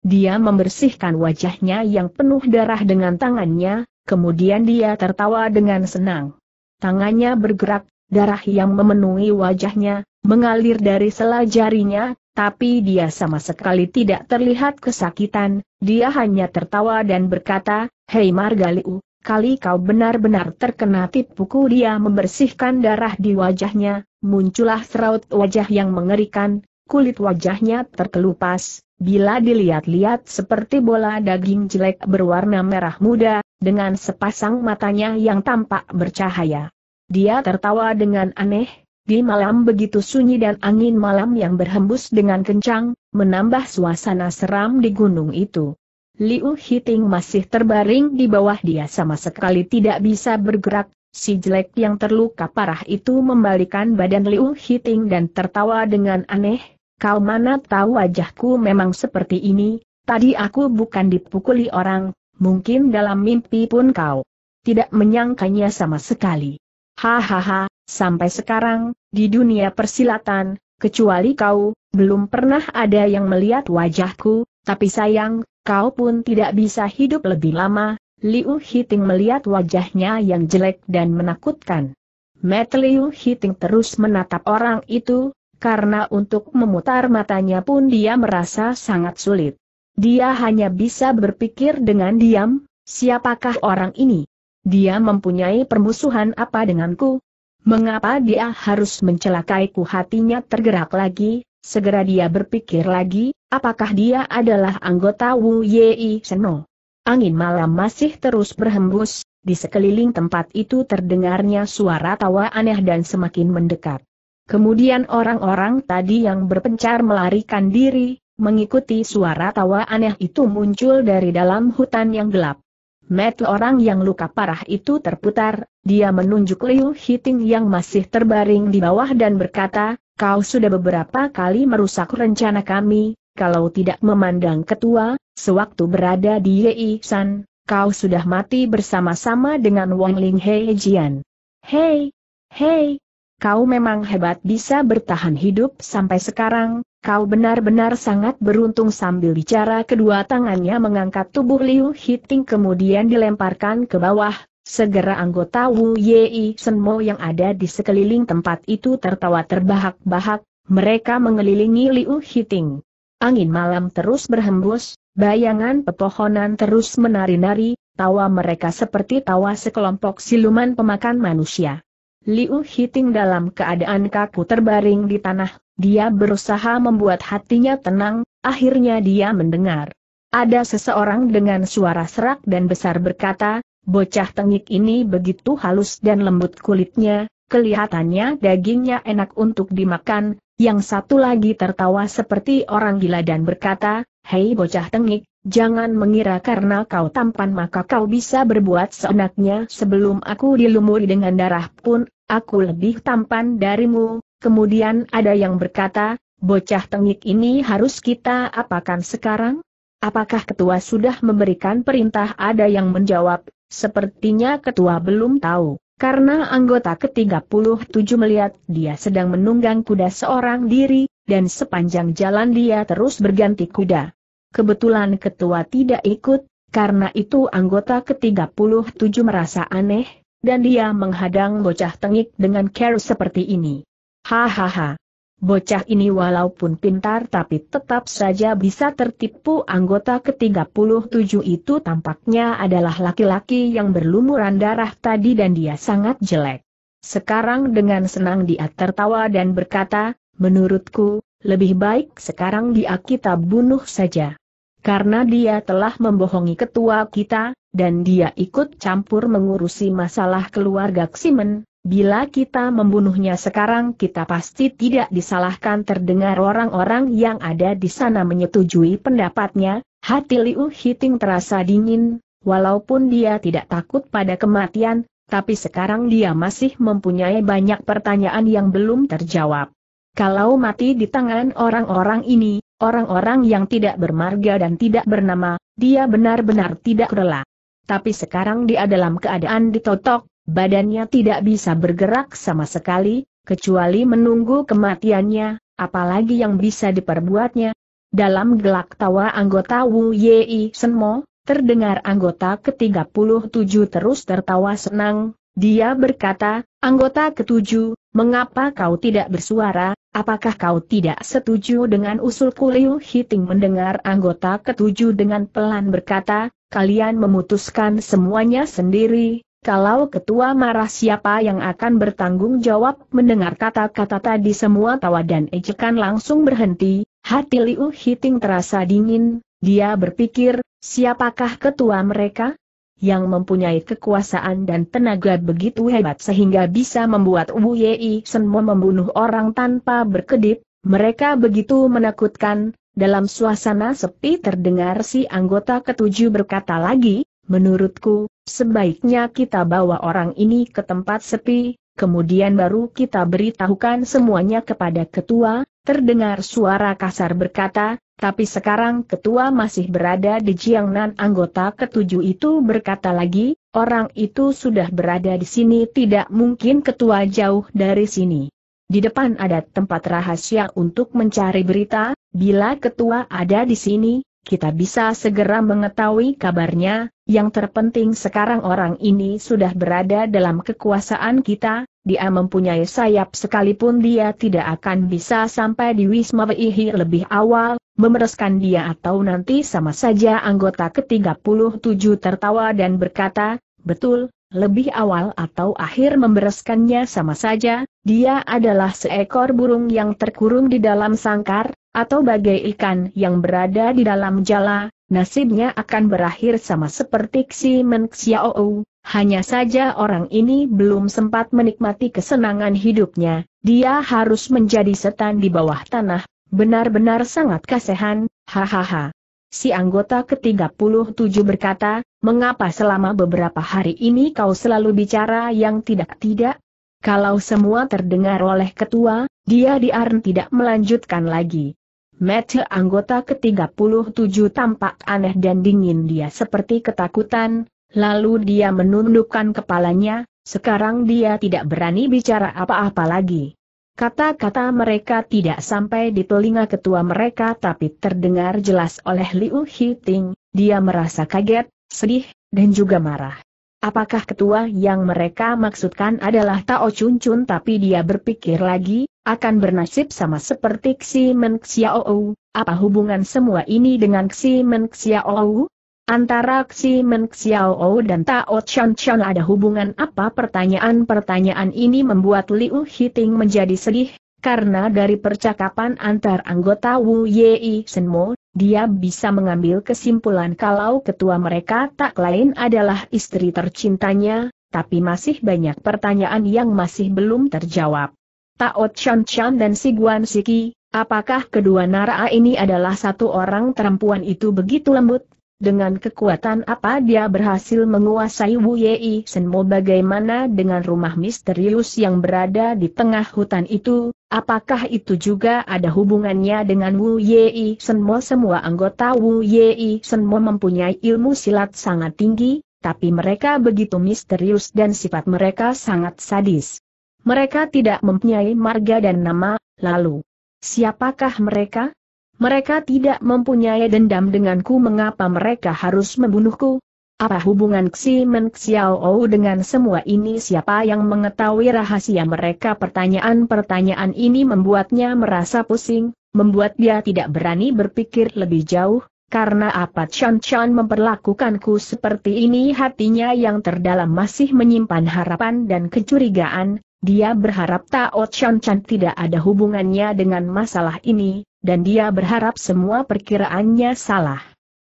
Dia membersihkan wajahnya yang penuh darah dengan tangannya, kemudian dia tertawa dengan senang. Tangannya bergerak, darah yang memenuhi wajahnya, mengalir dari sela jarinya, tapi dia sama sekali tidak terlihat kesakitan, dia hanya tertawa dan berkata, Hei Margaliu, kali kau benar-benar terkena tipuku dia membersihkan darah di wajahnya, muncullah seraut wajah yang mengerikan, kulit wajahnya terkelupas, bila dilihat-lihat seperti bola daging jelek berwarna merah muda, dengan sepasang matanya yang tampak bercahaya. Dia tertawa dengan aneh, di malam begitu sunyi dan angin malam yang berhembus dengan kencang, menambah suasana seram di gunung itu. Liu Hiting masih terbaring di bawah dia sama sekali tidak bisa bergerak, si jelek yang terluka parah itu membalikan badan Liu Hiting dan tertawa dengan aneh, kau mana tahu wajahku memang seperti ini, tadi aku bukan dipukuli orang, mungkin dalam mimpi pun kau. Tidak menyangkanya sama sekali. Hahaha, sampai sekarang, di dunia persilatan, kecuali kau, belum pernah ada yang melihat wajahku, tapi sayang, kau pun tidak bisa hidup lebih lama. Liu Hiting melihat wajahnya yang jelek dan menakutkan. Matt Liu Hiting terus menatap orang itu, karena untuk memutar matanya pun dia merasa sangat sulit. Dia hanya bisa berpikir dengan diam, siapakah orang ini? Dia mempunyai permusuhan apa denganku? Mengapa dia harus mencelakaiku hatinya tergerak lagi, segera dia berpikir lagi, apakah dia adalah anggota Wu Yei Seno? Angin malam masih terus berhembus, di sekeliling tempat itu terdengarnya suara tawa aneh dan semakin mendekat. Kemudian orang-orang tadi yang berpencar melarikan diri, mengikuti suara tawa aneh itu muncul dari dalam hutan yang gelap. Mata orang yang luka parah itu terputar, dia menunjuk Liu Hiting yang masih terbaring di bawah dan berkata, kau sudah beberapa kali merusak rencana kami, kalau tidak memandang ketua, sewaktu berada di Yei San, kau sudah mati bersama-sama dengan Wang Ling Hei Jian. Hei! Hei! Kau memang hebat bisa bertahan hidup sampai sekarang, Kau benar-benar sangat beruntung sambil bicara kedua tangannya mengangkat tubuh Liu Hiting kemudian dilemparkan ke bawah, segera anggota Wu Yi Senmo yang ada di sekeliling tempat itu tertawa terbahak-bahak, mereka mengelilingi Liu Hiting. Angin malam terus berhembus, bayangan pepohonan terus menari-nari, tawa mereka seperti tawa sekelompok siluman pemakan manusia. Liu Hiting dalam keadaan kaku terbaring di tanah, dia berusaha membuat hatinya tenang, akhirnya dia mendengar. Ada seseorang dengan suara serak dan besar berkata, bocah tengik ini begitu halus dan lembut kulitnya, kelihatannya dagingnya enak untuk dimakan, yang satu lagi tertawa seperti orang gila dan berkata, Hei bocah tengik, jangan mengira karena kau tampan maka kau bisa berbuat seenaknya sebelum aku dilumuri dengan darah pun, aku lebih tampan darimu, Kemudian ada yang berkata, bocah tengik ini harus kita apakan sekarang? Apakah ketua sudah memberikan perintah ada yang menjawab, sepertinya ketua belum tahu. Karena anggota ke-37 melihat dia sedang menunggang kuda seorang diri, dan sepanjang jalan dia terus berganti kuda. Kebetulan ketua tidak ikut, karena itu anggota ke-37 merasa aneh, dan dia menghadang bocah tengik dengan care seperti ini. Hahaha. Bocah ini walaupun pintar tapi tetap saja bisa tertipu anggota ke-37 itu tampaknya adalah laki-laki yang berlumuran darah tadi dan dia sangat jelek. Sekarang dengan senang dia tertawa dan berkata, menurutku, lebih baik sekarang dia kita bunuh saja. Karena dia telah membohongi ketua kita, dan dia ikut campur mengurusi masalah keluarga Ximen, Bila kita membunuhnya sekarang kita pasti tidak disalahkan terdengar orang-orang yang ada di sana menyetujui pendapatnya, hati Liu Hiting terasa dingin, walaupun dia tidak takut pada kematian, tapi sekarang dia masih mempunyai banyak pertanyaan yang belum terjawab. Kalau mati di tangan orang-orang ini, orang-orang yang tidak bermarga dan tidak bernama, dia benar-benar tidak rela. Tapi sekarang dia dalam keadaan ditotok, Badannya tidak bisa bergerak sama sekali, kecuali menunggu kematiannya, apalagi yang bisa diperbuatnya. Dalam gelak tawa anggota Wu Yei Senmo, terdengar anggota ke-37 terus tertawa senang, dia berkata, anggota ketujuh, mengapa kau tidak bersuara, apakah kau tidak setuju dengan usulku Liu Hiting mendengar anggota ketujuh dengan pelan berkata, kalian memutuskan semuanya sendiri, kalau ketua marah siapa yang akan bertanggung jawab mendengar kata-kata tadi semua tawa dan ejekan langsung berhenti, hati Liu Hiting terasa dingin, dia berpikir, siapakah ketua mereka? Yang mempunyai kekuasaan dan tenaga begitu hebat sehingga bisa membuat Wu semua membunuh orang tanpa berkedip, mereka begitu menakutkan, dalam suasana sepi terdengar si anggota ketujuh berkata lagi, Menurutku, sebaiknya kita bawa orang ini ke tempat sepi, kemudian baru kita beritahukan semuanya kepada ketua, terdengar suara kasar berkata, tapi sekarang ketua masih berada di Jiangnan anggota ketujuh itu berkata lagi, orang itu sudah berada di sini tidak mungkin ketua jauh dari sini. Di depan ada tempat rahasia untuk mencari berita, bila ketua ada di sini, kita bisa segera mengetahui kabarnya, yang terpenting sekarang orang ini sudah berada dalam kekuasaan kita, dia mempunyai sayap sekalipun dia tidak akan bisa sampai di Wisma Wihi lebih awal, memereskan dia atau nanti sama saja anggota ke-37 tertawa dan berkata, betul, lebih awal atau akhir membereskannya sama saja, dia adalah seekor burung yang terkurung di dalam sangkar, atau bagai ikan yang berada di dalam jala, nasibnya akan berakhir sama seperti Xi Men Xiaou, hanya saja orang ini belum sempat menikmati kesenangan hidupnya, dia harus menjadi setan di bawah tanah, benar-benar sangat kasihan, hahaha. Si anggota ke-37 berkata, mengapa selama beberapa hari ini kau selalu bicara yang tidak-tidak? Kalau semua terdengar oleh ketua, dia diarn tidak melanjutkan lagi. Mata anggota ke-37 tampak aneh dan dingin dia seperti ketakutan, lalu dia menundukkan kepalanya, sekarang dia tidak berani bicara apa-apa lagi. Kata-kata mereka tidak sampai di telinga ketua mereka tapi terdengar jelas oleh Liu Hiting, dia merasa kaget, sedih, dan juga marah. Apakah ketua yang mereka maksudkan adalah Tao Chun Chun tapi dia berpikir lagi, akan bernasib sama seperti Xi Men Xiaoou, apa hubungan semua ini dengan Xi Men Xiaoou? Antara Xi Men Xiaoou dan Tao Chan Chan ada hubungan apa? Pertanyaan-pertanyaan ini membuat Liu Hiting menjadi sedih, karena dari percakapan antar anggota Wu Yei Senmo, dia bisa mengambil kesimpulan kalau ketua mereka tak lain adalah istri tercintanya, tapi masih banyak pertanyaan yang masih belum terjawab. Tao Chan Chan dan Si Guan Siki, apakah kedua Nara ini adalah satu orang perempuan itu begitu lembut? Dengan kekuatan apa dia berhasil menguasai Wu Yei Senmo bagaimana dengan rumah misterius yang berada di tengah hutan itu, apakah itu juga ada hubungannya dengan Wu Yei Senmo semua anggota Wu Yei Senmo mempunyai ilmu silat sangat tinggi, tapi mereka begitu misterius dan sifat mereka sangat sadis. Mereka tidak mempunyai marga dan nama, lalu, siapakah mereka? Mereka tidak mempunyai dendam denganku mengapa mereka harus membunuhku? Apa hubungan Xi Men Xiaoou dengan semua ini siapa yang mengetahui rahasia mereka pertanyaan-pertanyaan ini membuatnya merasa pusing, membuat dia tidak berani berpikir lebih jauh, karena apa Chan Chan memperlakukanku seperti ini hatinya yang terdalam masih menyimpan harapan dan kecurigaan, dia berharap Tao Chan Chan tidak ada hubungannya dengan masalah ini, dan dia berharap semua perkiraannya salah.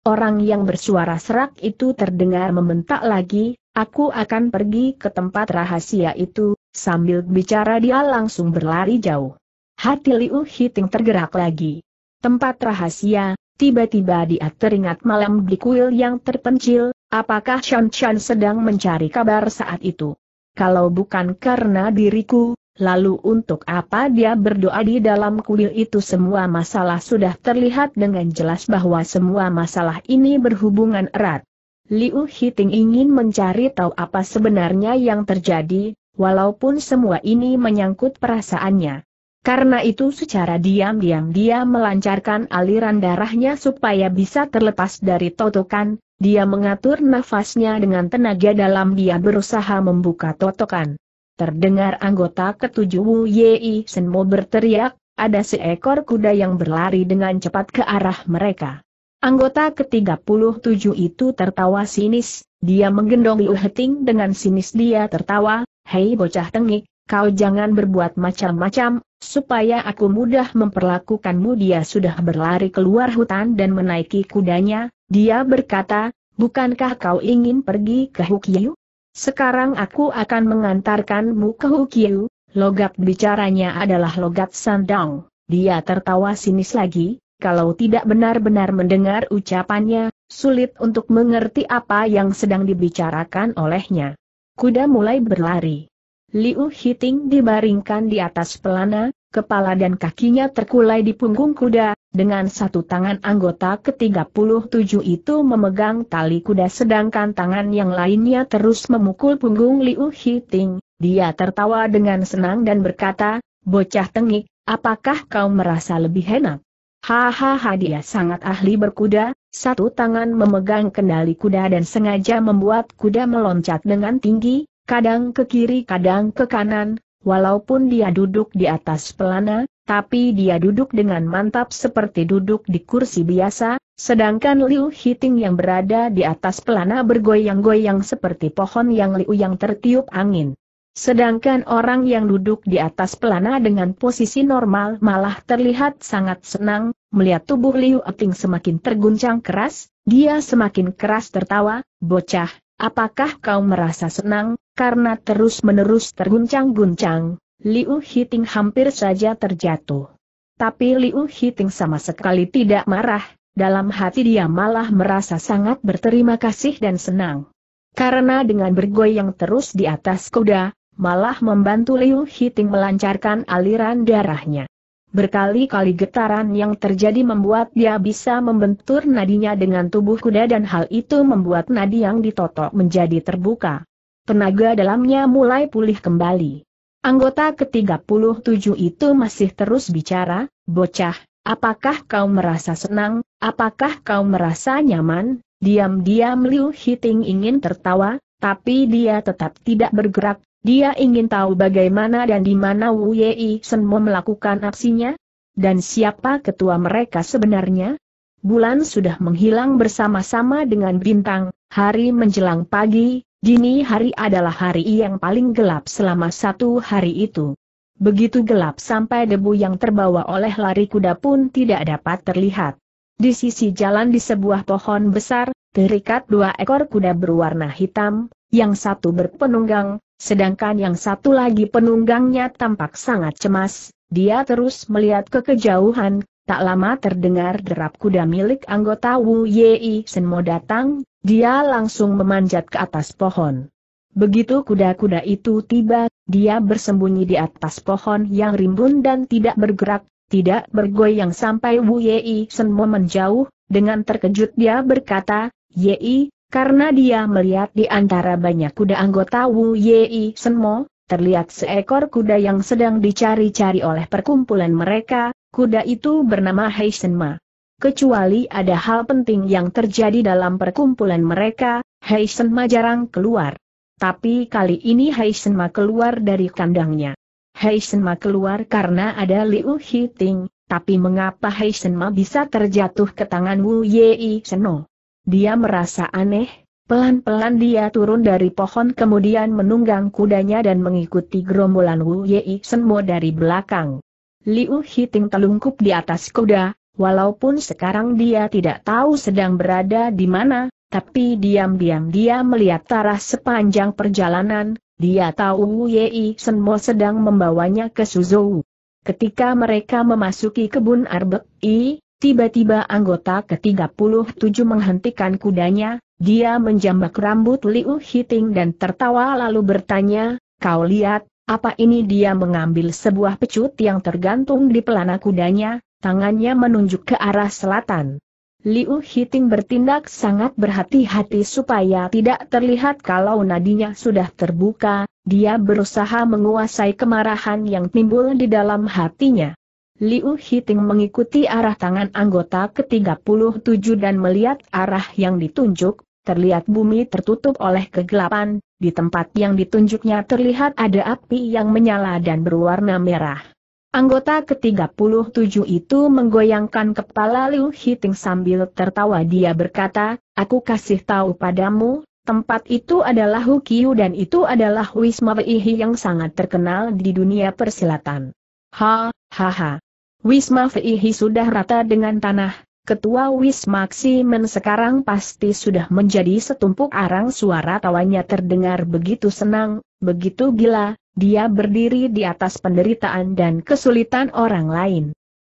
Orang yang bersuara serak itu terdengar membentak lagi, aku akan pergi ke tempat rahasia itu, sambil bicara dia langsung berlari jauh. Hati Liu Hiting tergerak lagi. Tempat rahasia, tiba-tiba dia teringat malam di kuil yang terpencil, apakah Shan Chan sedang mencari kabar saat itu kalau bukan karena diriku, lalu untuk apa dia berdoa di dalam kuil itu semua masalah sudah terlihat dengan jelas bahwa semua masalah ini berhubungan erat. Liu Hiting ingin mencari tahu apa sebenarnya yang terjadi, walaupun semua ini menyangkut perasaannya. Karena itu secara diam-diam dia melancarkan aliran darahnya supaya bisa terlepas dari totokan, dia mengatur nafasnya dengan tenaga dalam dia berusaha membuka totokan. Terdengar anggota ketujuh Yi Senmo berteriak, ada seekor kuda yang berlari dengan cepat ke arah mereka. Anggota ke-37 itu tertawa sinis, dia menggendong Liu Heting dengan sinis dia tertawa, Hei bocah tengik, kau jangan berbuat macam-macam, supaya aku mudah memperlakukanmu dia sudah berlari keluar hutan dan menaiki kudanya, dia berkata, bukankah kau ingin pergi ke Hukyu? Sekarang aku akan mengantarkanmu ke Hukyu, logat bicaranya adalah logat sandang. Dia tertawa sinis lagi, kalau tidak benar-benar mendengar ucapannya, sulit untuk mengerti apa yang sedang dibicarakan olehnya. Kuda mulai berlari. Liu Hiting dibaringkan di atas pelana, kepala dan kakinya terkulai di punggung kuda, dengan satu tangan anggota ke-37 itu memegang tali kuda sedangkan tangan yang lainnya terus memukul punggung Liu Hiting, dia tertawa dengan senang dan berkata, bocah tengik, apakah kau merasa lebih enak? Hahaha dia sangat ahli berkuda, satu tangan memegang kendali kuda dan sengaja membuat kuda meloncat dengan tinggi, kadang ke kiri kadang ke kanan, Walaupun dia duduk di atas pelana, tapi dia duduk dengan mantap seperti duduk di kursi biasa, sedangkan Liu Hiting yang berada di atas pelana bergoyang-goyang seperti pohon yang liu yang tertiup angin. Sedangkan orang yang duduk di atas pelana dengan posisi normal malah terlihat sangat senang, melihat tubuh Liu Hiting semakin terguncang keras, dia semakin keras tertawa, bocah, Apakah kau merasa senang, karena terus-menerus terguncang-guncang, Liu Hiting hampir saja terjatuh. Tapi Liu Hiting sama sekali tidak marah, dalam hati dia malah merasa sangat berterima kasih dan senang. Karena dengan bergoyang terus di atas kuda, malah membantu Liu Hiting melancarkan aliran darahnya. Berkali-kali getaran yang terjadi membuat dia bisa membentur nadinya dengan tubuh kuda dan hal itu membuat nadi yang ditotok menjadi terbuka. Tenaga dalamnya mulai pulih kembali. Anggota ke-37 itu masih terus bicara, bocah, apakah kau merasa senang, apakah kau merasa nyaman? Diam-diam Liu Hiting ingin tertawa, tapi dia tetap tidak bergerak, dia ingin tahu bagaimana dan di mana Wu Yei Senmo melakukan aksinya? Dan siapa ketua mereka sebenarnya? Bulan sudah menghilang bersama-sama dengan bintang, hari menjelang pagi, dini hari adalah hari yang paling gelap selama satu hari itu. Begitu gelap sampai debu yang terbawa oleh lari kuda pun tidak dapat terlihat. Di sisi jalan di sebuah pohon besar, terikat dua ekor kuda berwarna hitam, yang satu berpenunggang, Sedangkan yang satu lagi penunggangnya tampak sangat cemas, dia terus melihat ke kejauhan, tak lama terdengar derap kuda milik anggota Wu Yei Senmo datang, dia langsung memanjat ke atas pohon. Begitu kuda-kuda itu tiba, dia bersembunyi di atas pohon yang rimbun dan tidak bergerak, tidak bergoyang sampai Wu Yei Senmo menjauh, dengan terkejut dia berkata, Yei, karena dia melihat di antara banyak kuda anggota Wu Yei Senmo, terlihat seekor kuda yang sedang dicari-cari oleh perkumpulan mereka, kuda itu bernama Hei Senma. Kecuali ada hal penting yang terjadi dalam perkumpulan mereka, Hei Senma jarang keluar. Tapi kali ini Hei Senma keluar dari kandangnya. Hei Senma keluar karena ada Liu Hiting, tapi mengapa Hei Senma bisa terjatuh ke tangan Wu Yei Seno? Dia merasa aneh, pelan-pelan dia turun dari pohon kemudian menunggang kudanya dan mengikuti gerombolan Wu Yei Senmo dari belakang. Liu Hiting telungkup di atas kuda, walaupun sekarang dia tidak tahu sedang berada di mana, tapi diam-diam dia melihat taras sepanjang perjalanan, dia tahu Wu Yei Senmo sedang membawanya ke Suzhou. Ketika mereka memasuki kebun Arbek I, Tiba-tiba anggota ke-37 menghentikan kudanya, dia menjambak rambut Liu Hiting dan tertawa lalu bertanya, kau lihat, apa ini dia mengambil sebuah pecut yang tergantung di pelana kudanya, tangannya menunjuk ke arah selatan. Liu Hiting bertindak sangat berhati-hati supaya tidak terlihat kalau nadinya sudah terbuka, dia berusaha menguasai kemarahan yang timbul di dalam hatinya. Liu Hiting mengikuti arah tangan anggota ke-37 dan melihat arah yang ditunjuk, terlihat bumi tertutup oleh kegelapan, di tempat yang ditunjuknya terlihat ada api yang menyala dan berwarna merah. Anggota ke-37 itu menggoyangkan kepala Liu Hiting sambil tertawa dia berkata, Aku kasih tahu padamu, tempat itu adalah Hukiu dan itu adalah Wisma Weihi yang sangat terkenal di dunia persilatan. Ha, ha ha. Wisma Fihi sudah rata dengan tanah, ketua Ximen sekarang pasti sudah menjadi setumpuk arang suara tawanya terdengar begitu senang, begitu gila, dia berdiri di atas penderitaan dan kesulitan orang lain.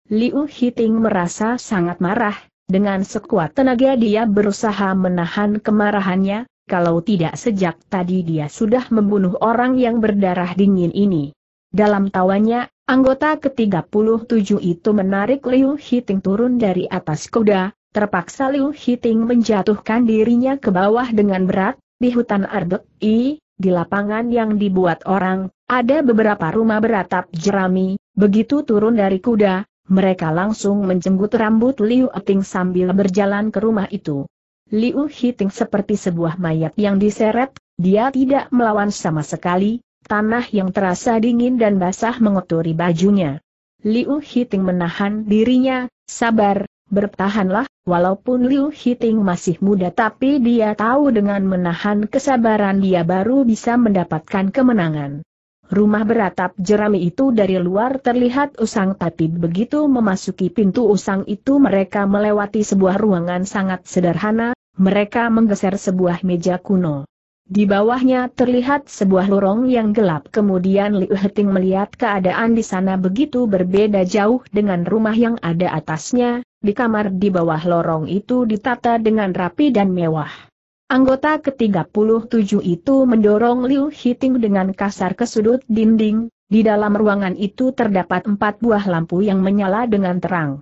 Liu Hiting merasa sangat marah, dengan sekuat tenaga dia berusaha menahan kemarahannya, kalau tidak sejak tadi dia sudah membunuh orang yang berdarah dingin ini. Dalam tawanya, Anggota ke-37 itu menarik Liu Hiting turun dari atas kuda, terpaksa Liu Hiting menjatuhkan dirinya ke bawah dengan berat, di hutan Ardek I, di lapangan yang dibuat orang, ada beberapa rumah beratap jerami, begitu turun dari kuda, mereka langsung menjenggut rambut Liu Hiting sambil berjalan ke rumah itu. Liu Hiting seperti sebuah mayat yang diseret, dia tidak melawan sama sekali, Tanah yang terasa dingin dan basah mengotori bajunya. Liu Hiting menahan dirinya, sabar, bertahanlah, walaupun Liu Hiting masih muda tapi dia tahu dengan menahan kesabaran dia baru bisa mendapatkan kemenangan. Rumah beratap jerami itu dari luar terlihat usang tapi begitu memasuki pintu usang itu mereka melewati sebuah ruangan sangat sederhana, mereka menggeser sebuah meja kuno. Di bawahnya terlihat sebuah lorong yang gelap kemudian Liu Heting melihat keadaan di sana begitu berbeda jauh dengan rumah yang ada atasnya, di kamar di bawah lorong itu ditata dengan rapi dan mewah. Anggota ke-37 itu mendorong Liu Heting dengan kasar ke sudut dinding, di dalam ruangan itu terdapat empat buah lampu yang menyala dengan terang.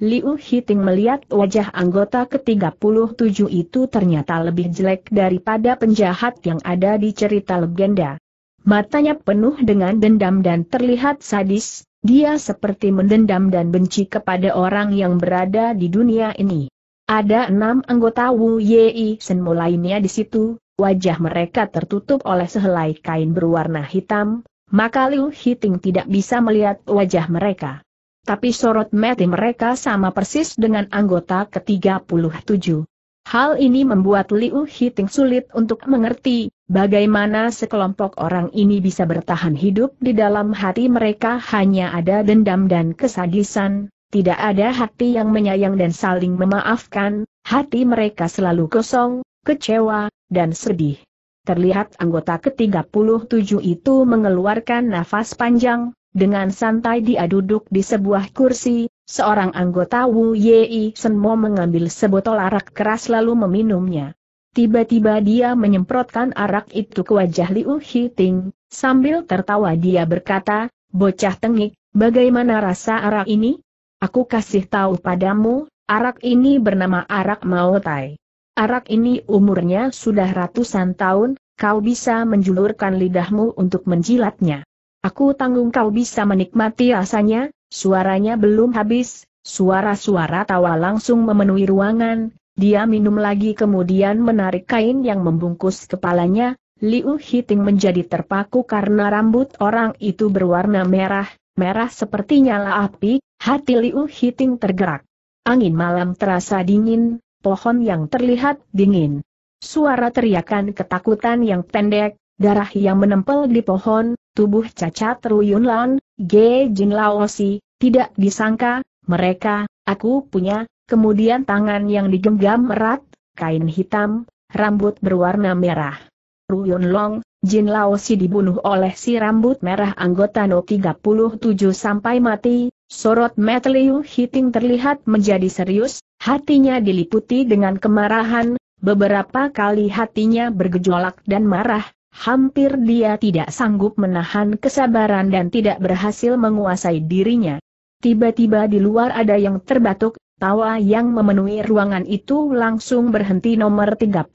Liu Hiting melihat wajah anggota ke-37 itu ternyata lebih jelek daripada penjahat yang ada di cerita legenda. Matanya penuh dengan dendam dan terlihat sadis, dia seperti mendendam dan benci kepada orang yang berada di dunia ini. Ada enam anggota Wu Yei Senmu lainnya di situ, wajah mereka tertutup oleh sehelai kain berwarna hitam, maka Liu Hiting tidak bisa melihat wajah mereka tapi sorot mati mereka sama persis dengan anggota ke-37. Hal ini membuat Liu Hiting sulit untuk mengerti, bagaimana sekelompok orang ini bisa bertahan hidup di dalam hati mereka hanya ada dendam dan kesadisan, tidak ada hati yang menyayang dan saling memaafkan, hati mereka selalu kosong, kecewa, dan sedih. Terlihat anggota ke-37 itu mengeluarkan nafas panjang, dengan santai dia duduk di sebuah kursi, seorang anggota Wu Yi Senmo mengambil sebotol arak keras lalu meminumnya. Tiba-tiba dia menyemprotkan arak itu ke wajah Liu Hiting, sambil tertawa dia berkata, Bocah tengik, bagaimana rasa arak ini? Aku kasih tahu padamu, arak ini bernama arak Maotai. Arak ini umurnya sudah ratusan tahun, kau bisa menjulurkan lidahmu untuk menjilatnya. Aku tanggung kau bisa menikmati rasanya, suaranya belum habis, suara-suara tawa langsung memenuhi ruangan, dia minum lagi kemudian menarik kain yang membungkus kepalanya, Liu Hiting menjadi terpaku karena rambut orang itu berwarna merah, merah seperti nyala api, hati Liu Hiting tergerak. Angin malam terasa dingin, pohon yang terlihat dingin. Suara teriakan ketakutan yang pendek, darah yang menempel di pohon, tubuh cacat teruyun Lan, Ge Jin Laosi, tidak disangka, mereka, aku punya, kemudian tangan yang digenggam erat, kain hitam, rambut berwarna merah. Ruyun Long, Jin Laosi dibunuh oleh si rambut merah anggota No 37 sampai mati, sorot mata Liu Hiting terlihat menjadi serius, hatinya diliputi dengan kemarahan, beberapa kali hatinya bergejolak dan marah, Hampir dia tidak sanggup menahan kesabaran dan tidak berhasil menguasai dirinya. Tiba-tiba di luar ada yang terbatuk, tawa yang memenuhi ruangan itu langsung berhenti nomor 37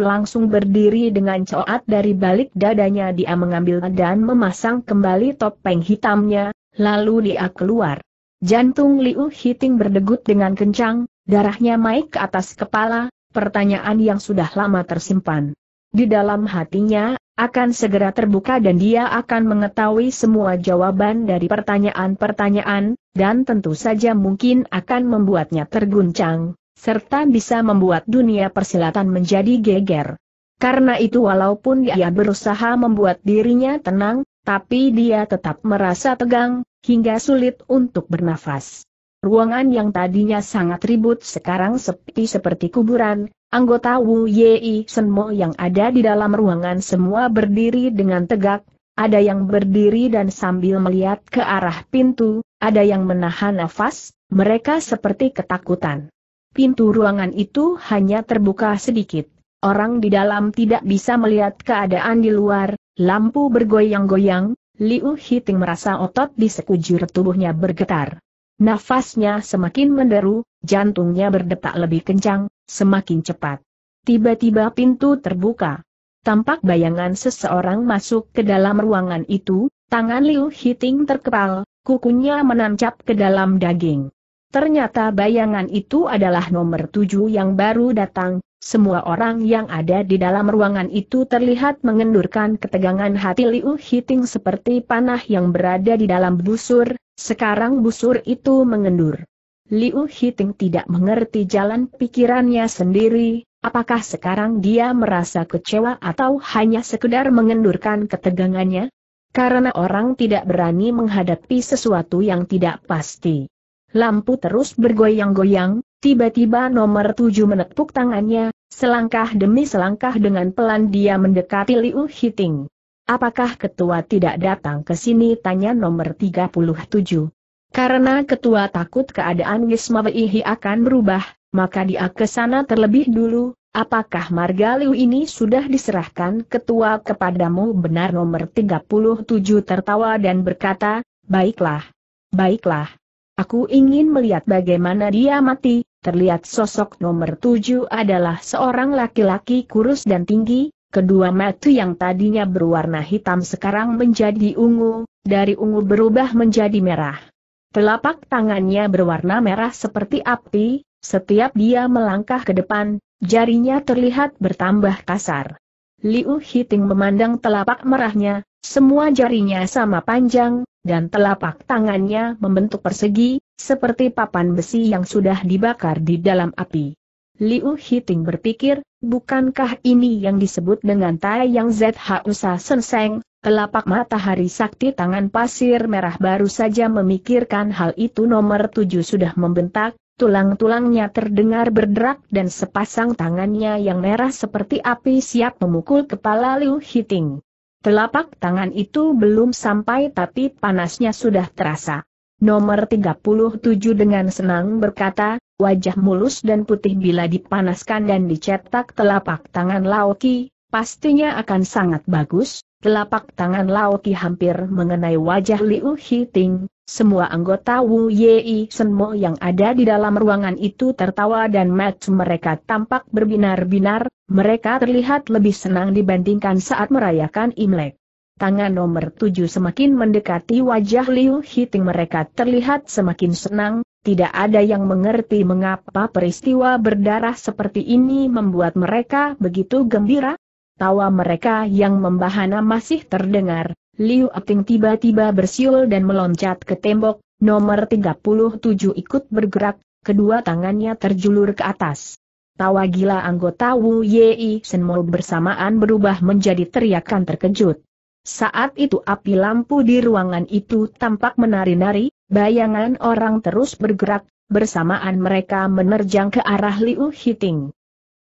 langsung berdiri dengan coat dari balik dadanya dia mengambil dan memasang kembali topeng hitamnya, lalu dia keluar. Jantung Liu Hiting berdegut dengan kencang, darahnya naik ke atas kepala, pertanyaan yang sudah lama tersimpan. Di dalam hatinya, akan segera terbuka dan dia akan mengetahui semua jawaban dari pertanyaan-pertanyaan, dan tentu saja mungkin akan membuatnya terguncang, serta bisa membuat dunia persilatan menjadi geger. Karena itu walaupun dia berusaha membuat dirinya tenang, tapi dia tetap merasa tegang, hingga sulit untuk bernafas. Ruangan yang tadinya sangat ribut sekarang sepi seperti kuburan, Anggota Wu Yei Senmo yang ada di dalam ruangan semua berdiri dengan tegak, ada yang berdiri dan sambil melihat ke arah pintu, ada yang menahan nafas, mereka seperti ketakutan. Pintu ruangan itu hanya terbuka sedikit. Orang di dalam tidak bisa melihat keadaan di luar, lampu bergoyang-goyang, Liu Hiting merasa otot di sekujur tubuhnya bergetar. Nafasnya semakin menderu, jantungnya berdetak lebih kencang, semakin cepat. Tiba-tiba pintu terbuka. Tampak bayangan seseorang masuk ke dalam ruangan itu, tangan Liu Hiting terkepal, kukunya menancap ke dalam daging. Ternyata bayangan itu adalah nomor tujuh yang baru datang, semua orang yang ada di dalam ruangan itu terlihat mengendurkan ketegangan hati Liu Hiting seperti panah yang berada di dalam busur, sekarang busur itu mengendur. Liu Hiting tidak mengerti jalan pikirannya sendiri, apakah sekarang dia merasa kecewa atau hanya sekedar mengendurkan ketegangannya? Karena orang tidak berani menghadapi sesuatu yang tidak pasti. Lampu terus bergoyang-goyang, tiba-tiba nomor tujuh menepuk tangannya, selangkah demi selangkah dengan pelan dia mendekati Liu Hiting. Apakah ketua tidak datang ke sini? Tanya nomor 37. Karena ketua takut keadaan Wisma Beihi akan berubah, maka dia ke sana terlebih dulu. Apakah Margaliu ini sudah diserahkan ketua kepadamu benar nomor 37 tertawa dan berkata, baiklah, baiklah. Aku ingin melihat bagaimana dia mati, terlihat sosok nomor 7 adalah seorang laki-laki kurus dan tinggi, kedua mata yang tadinya berwarna hitam sekarang menjadi ungu, dari ungu berubah menjadi merah. Telapak tangannya berwarna merah seperti api, setiap dia melangkah ke depan, jarinya terlihat bertambah kasar. Liu Hiting memandang telapak merahnya, semua jarinya sama panjang, dan telapak tangannya membentuk persegi, seperti papan besi yang sudah dibakar di dalam api. Liu Hiting berpikir, bukankah ini yang disebut dengan Tai Yang Zha Sa Senseng, Telapak matahari sakti tangan pasir merah baru saja memikirkan hal itu nomor tujuh sudah membentak, tulang-tulangnya terdengar berderak dan sepasang tangannya yang merah seperti api siap memukul kepala Liu Hiting. Telapak tangan itu belum sampai tapi panasnya sudah terasa. Nomor 37 dengan senang berkata, wajah mulus dan putih bila dipanaskan dan dicetak telapak tangan Laoki, pastinya akan sangat bagus, Telapak tangan Lao Ki hampir mengenai wajah Liu Hiting, semua anggota Wu Yi Senmo yang ada di dalam ruangan itu tertawa dan match mereka tampak berbinar-binar, mereka terlihat lebih senang dibandingkan saat merayakan Imlek. Tangan nomor tujuh semakin mendekati wajah Liu Hiting mereka terlihat semakin senang, tidak ada yang mengerti mengapa peristiwa berdarah seperti ini membuat mereka begitu gembira, Tawa mereka yang membahana masih terdengar, Liu Ating tiba-tiba bersiul dan meloncat ke tembok, nomor 37 ikut bergerak, kedua tangannya terjulur ke atas. Tawa gila anggota Wu Yei Senmo bersamaan berubah menjadi teriakan terkejut. Saat itu api lampu di ruangan itu tampak menari-nari, bayangan orang terus bergerak, bersamaan mereka menerjang ke arah Liu Hiting.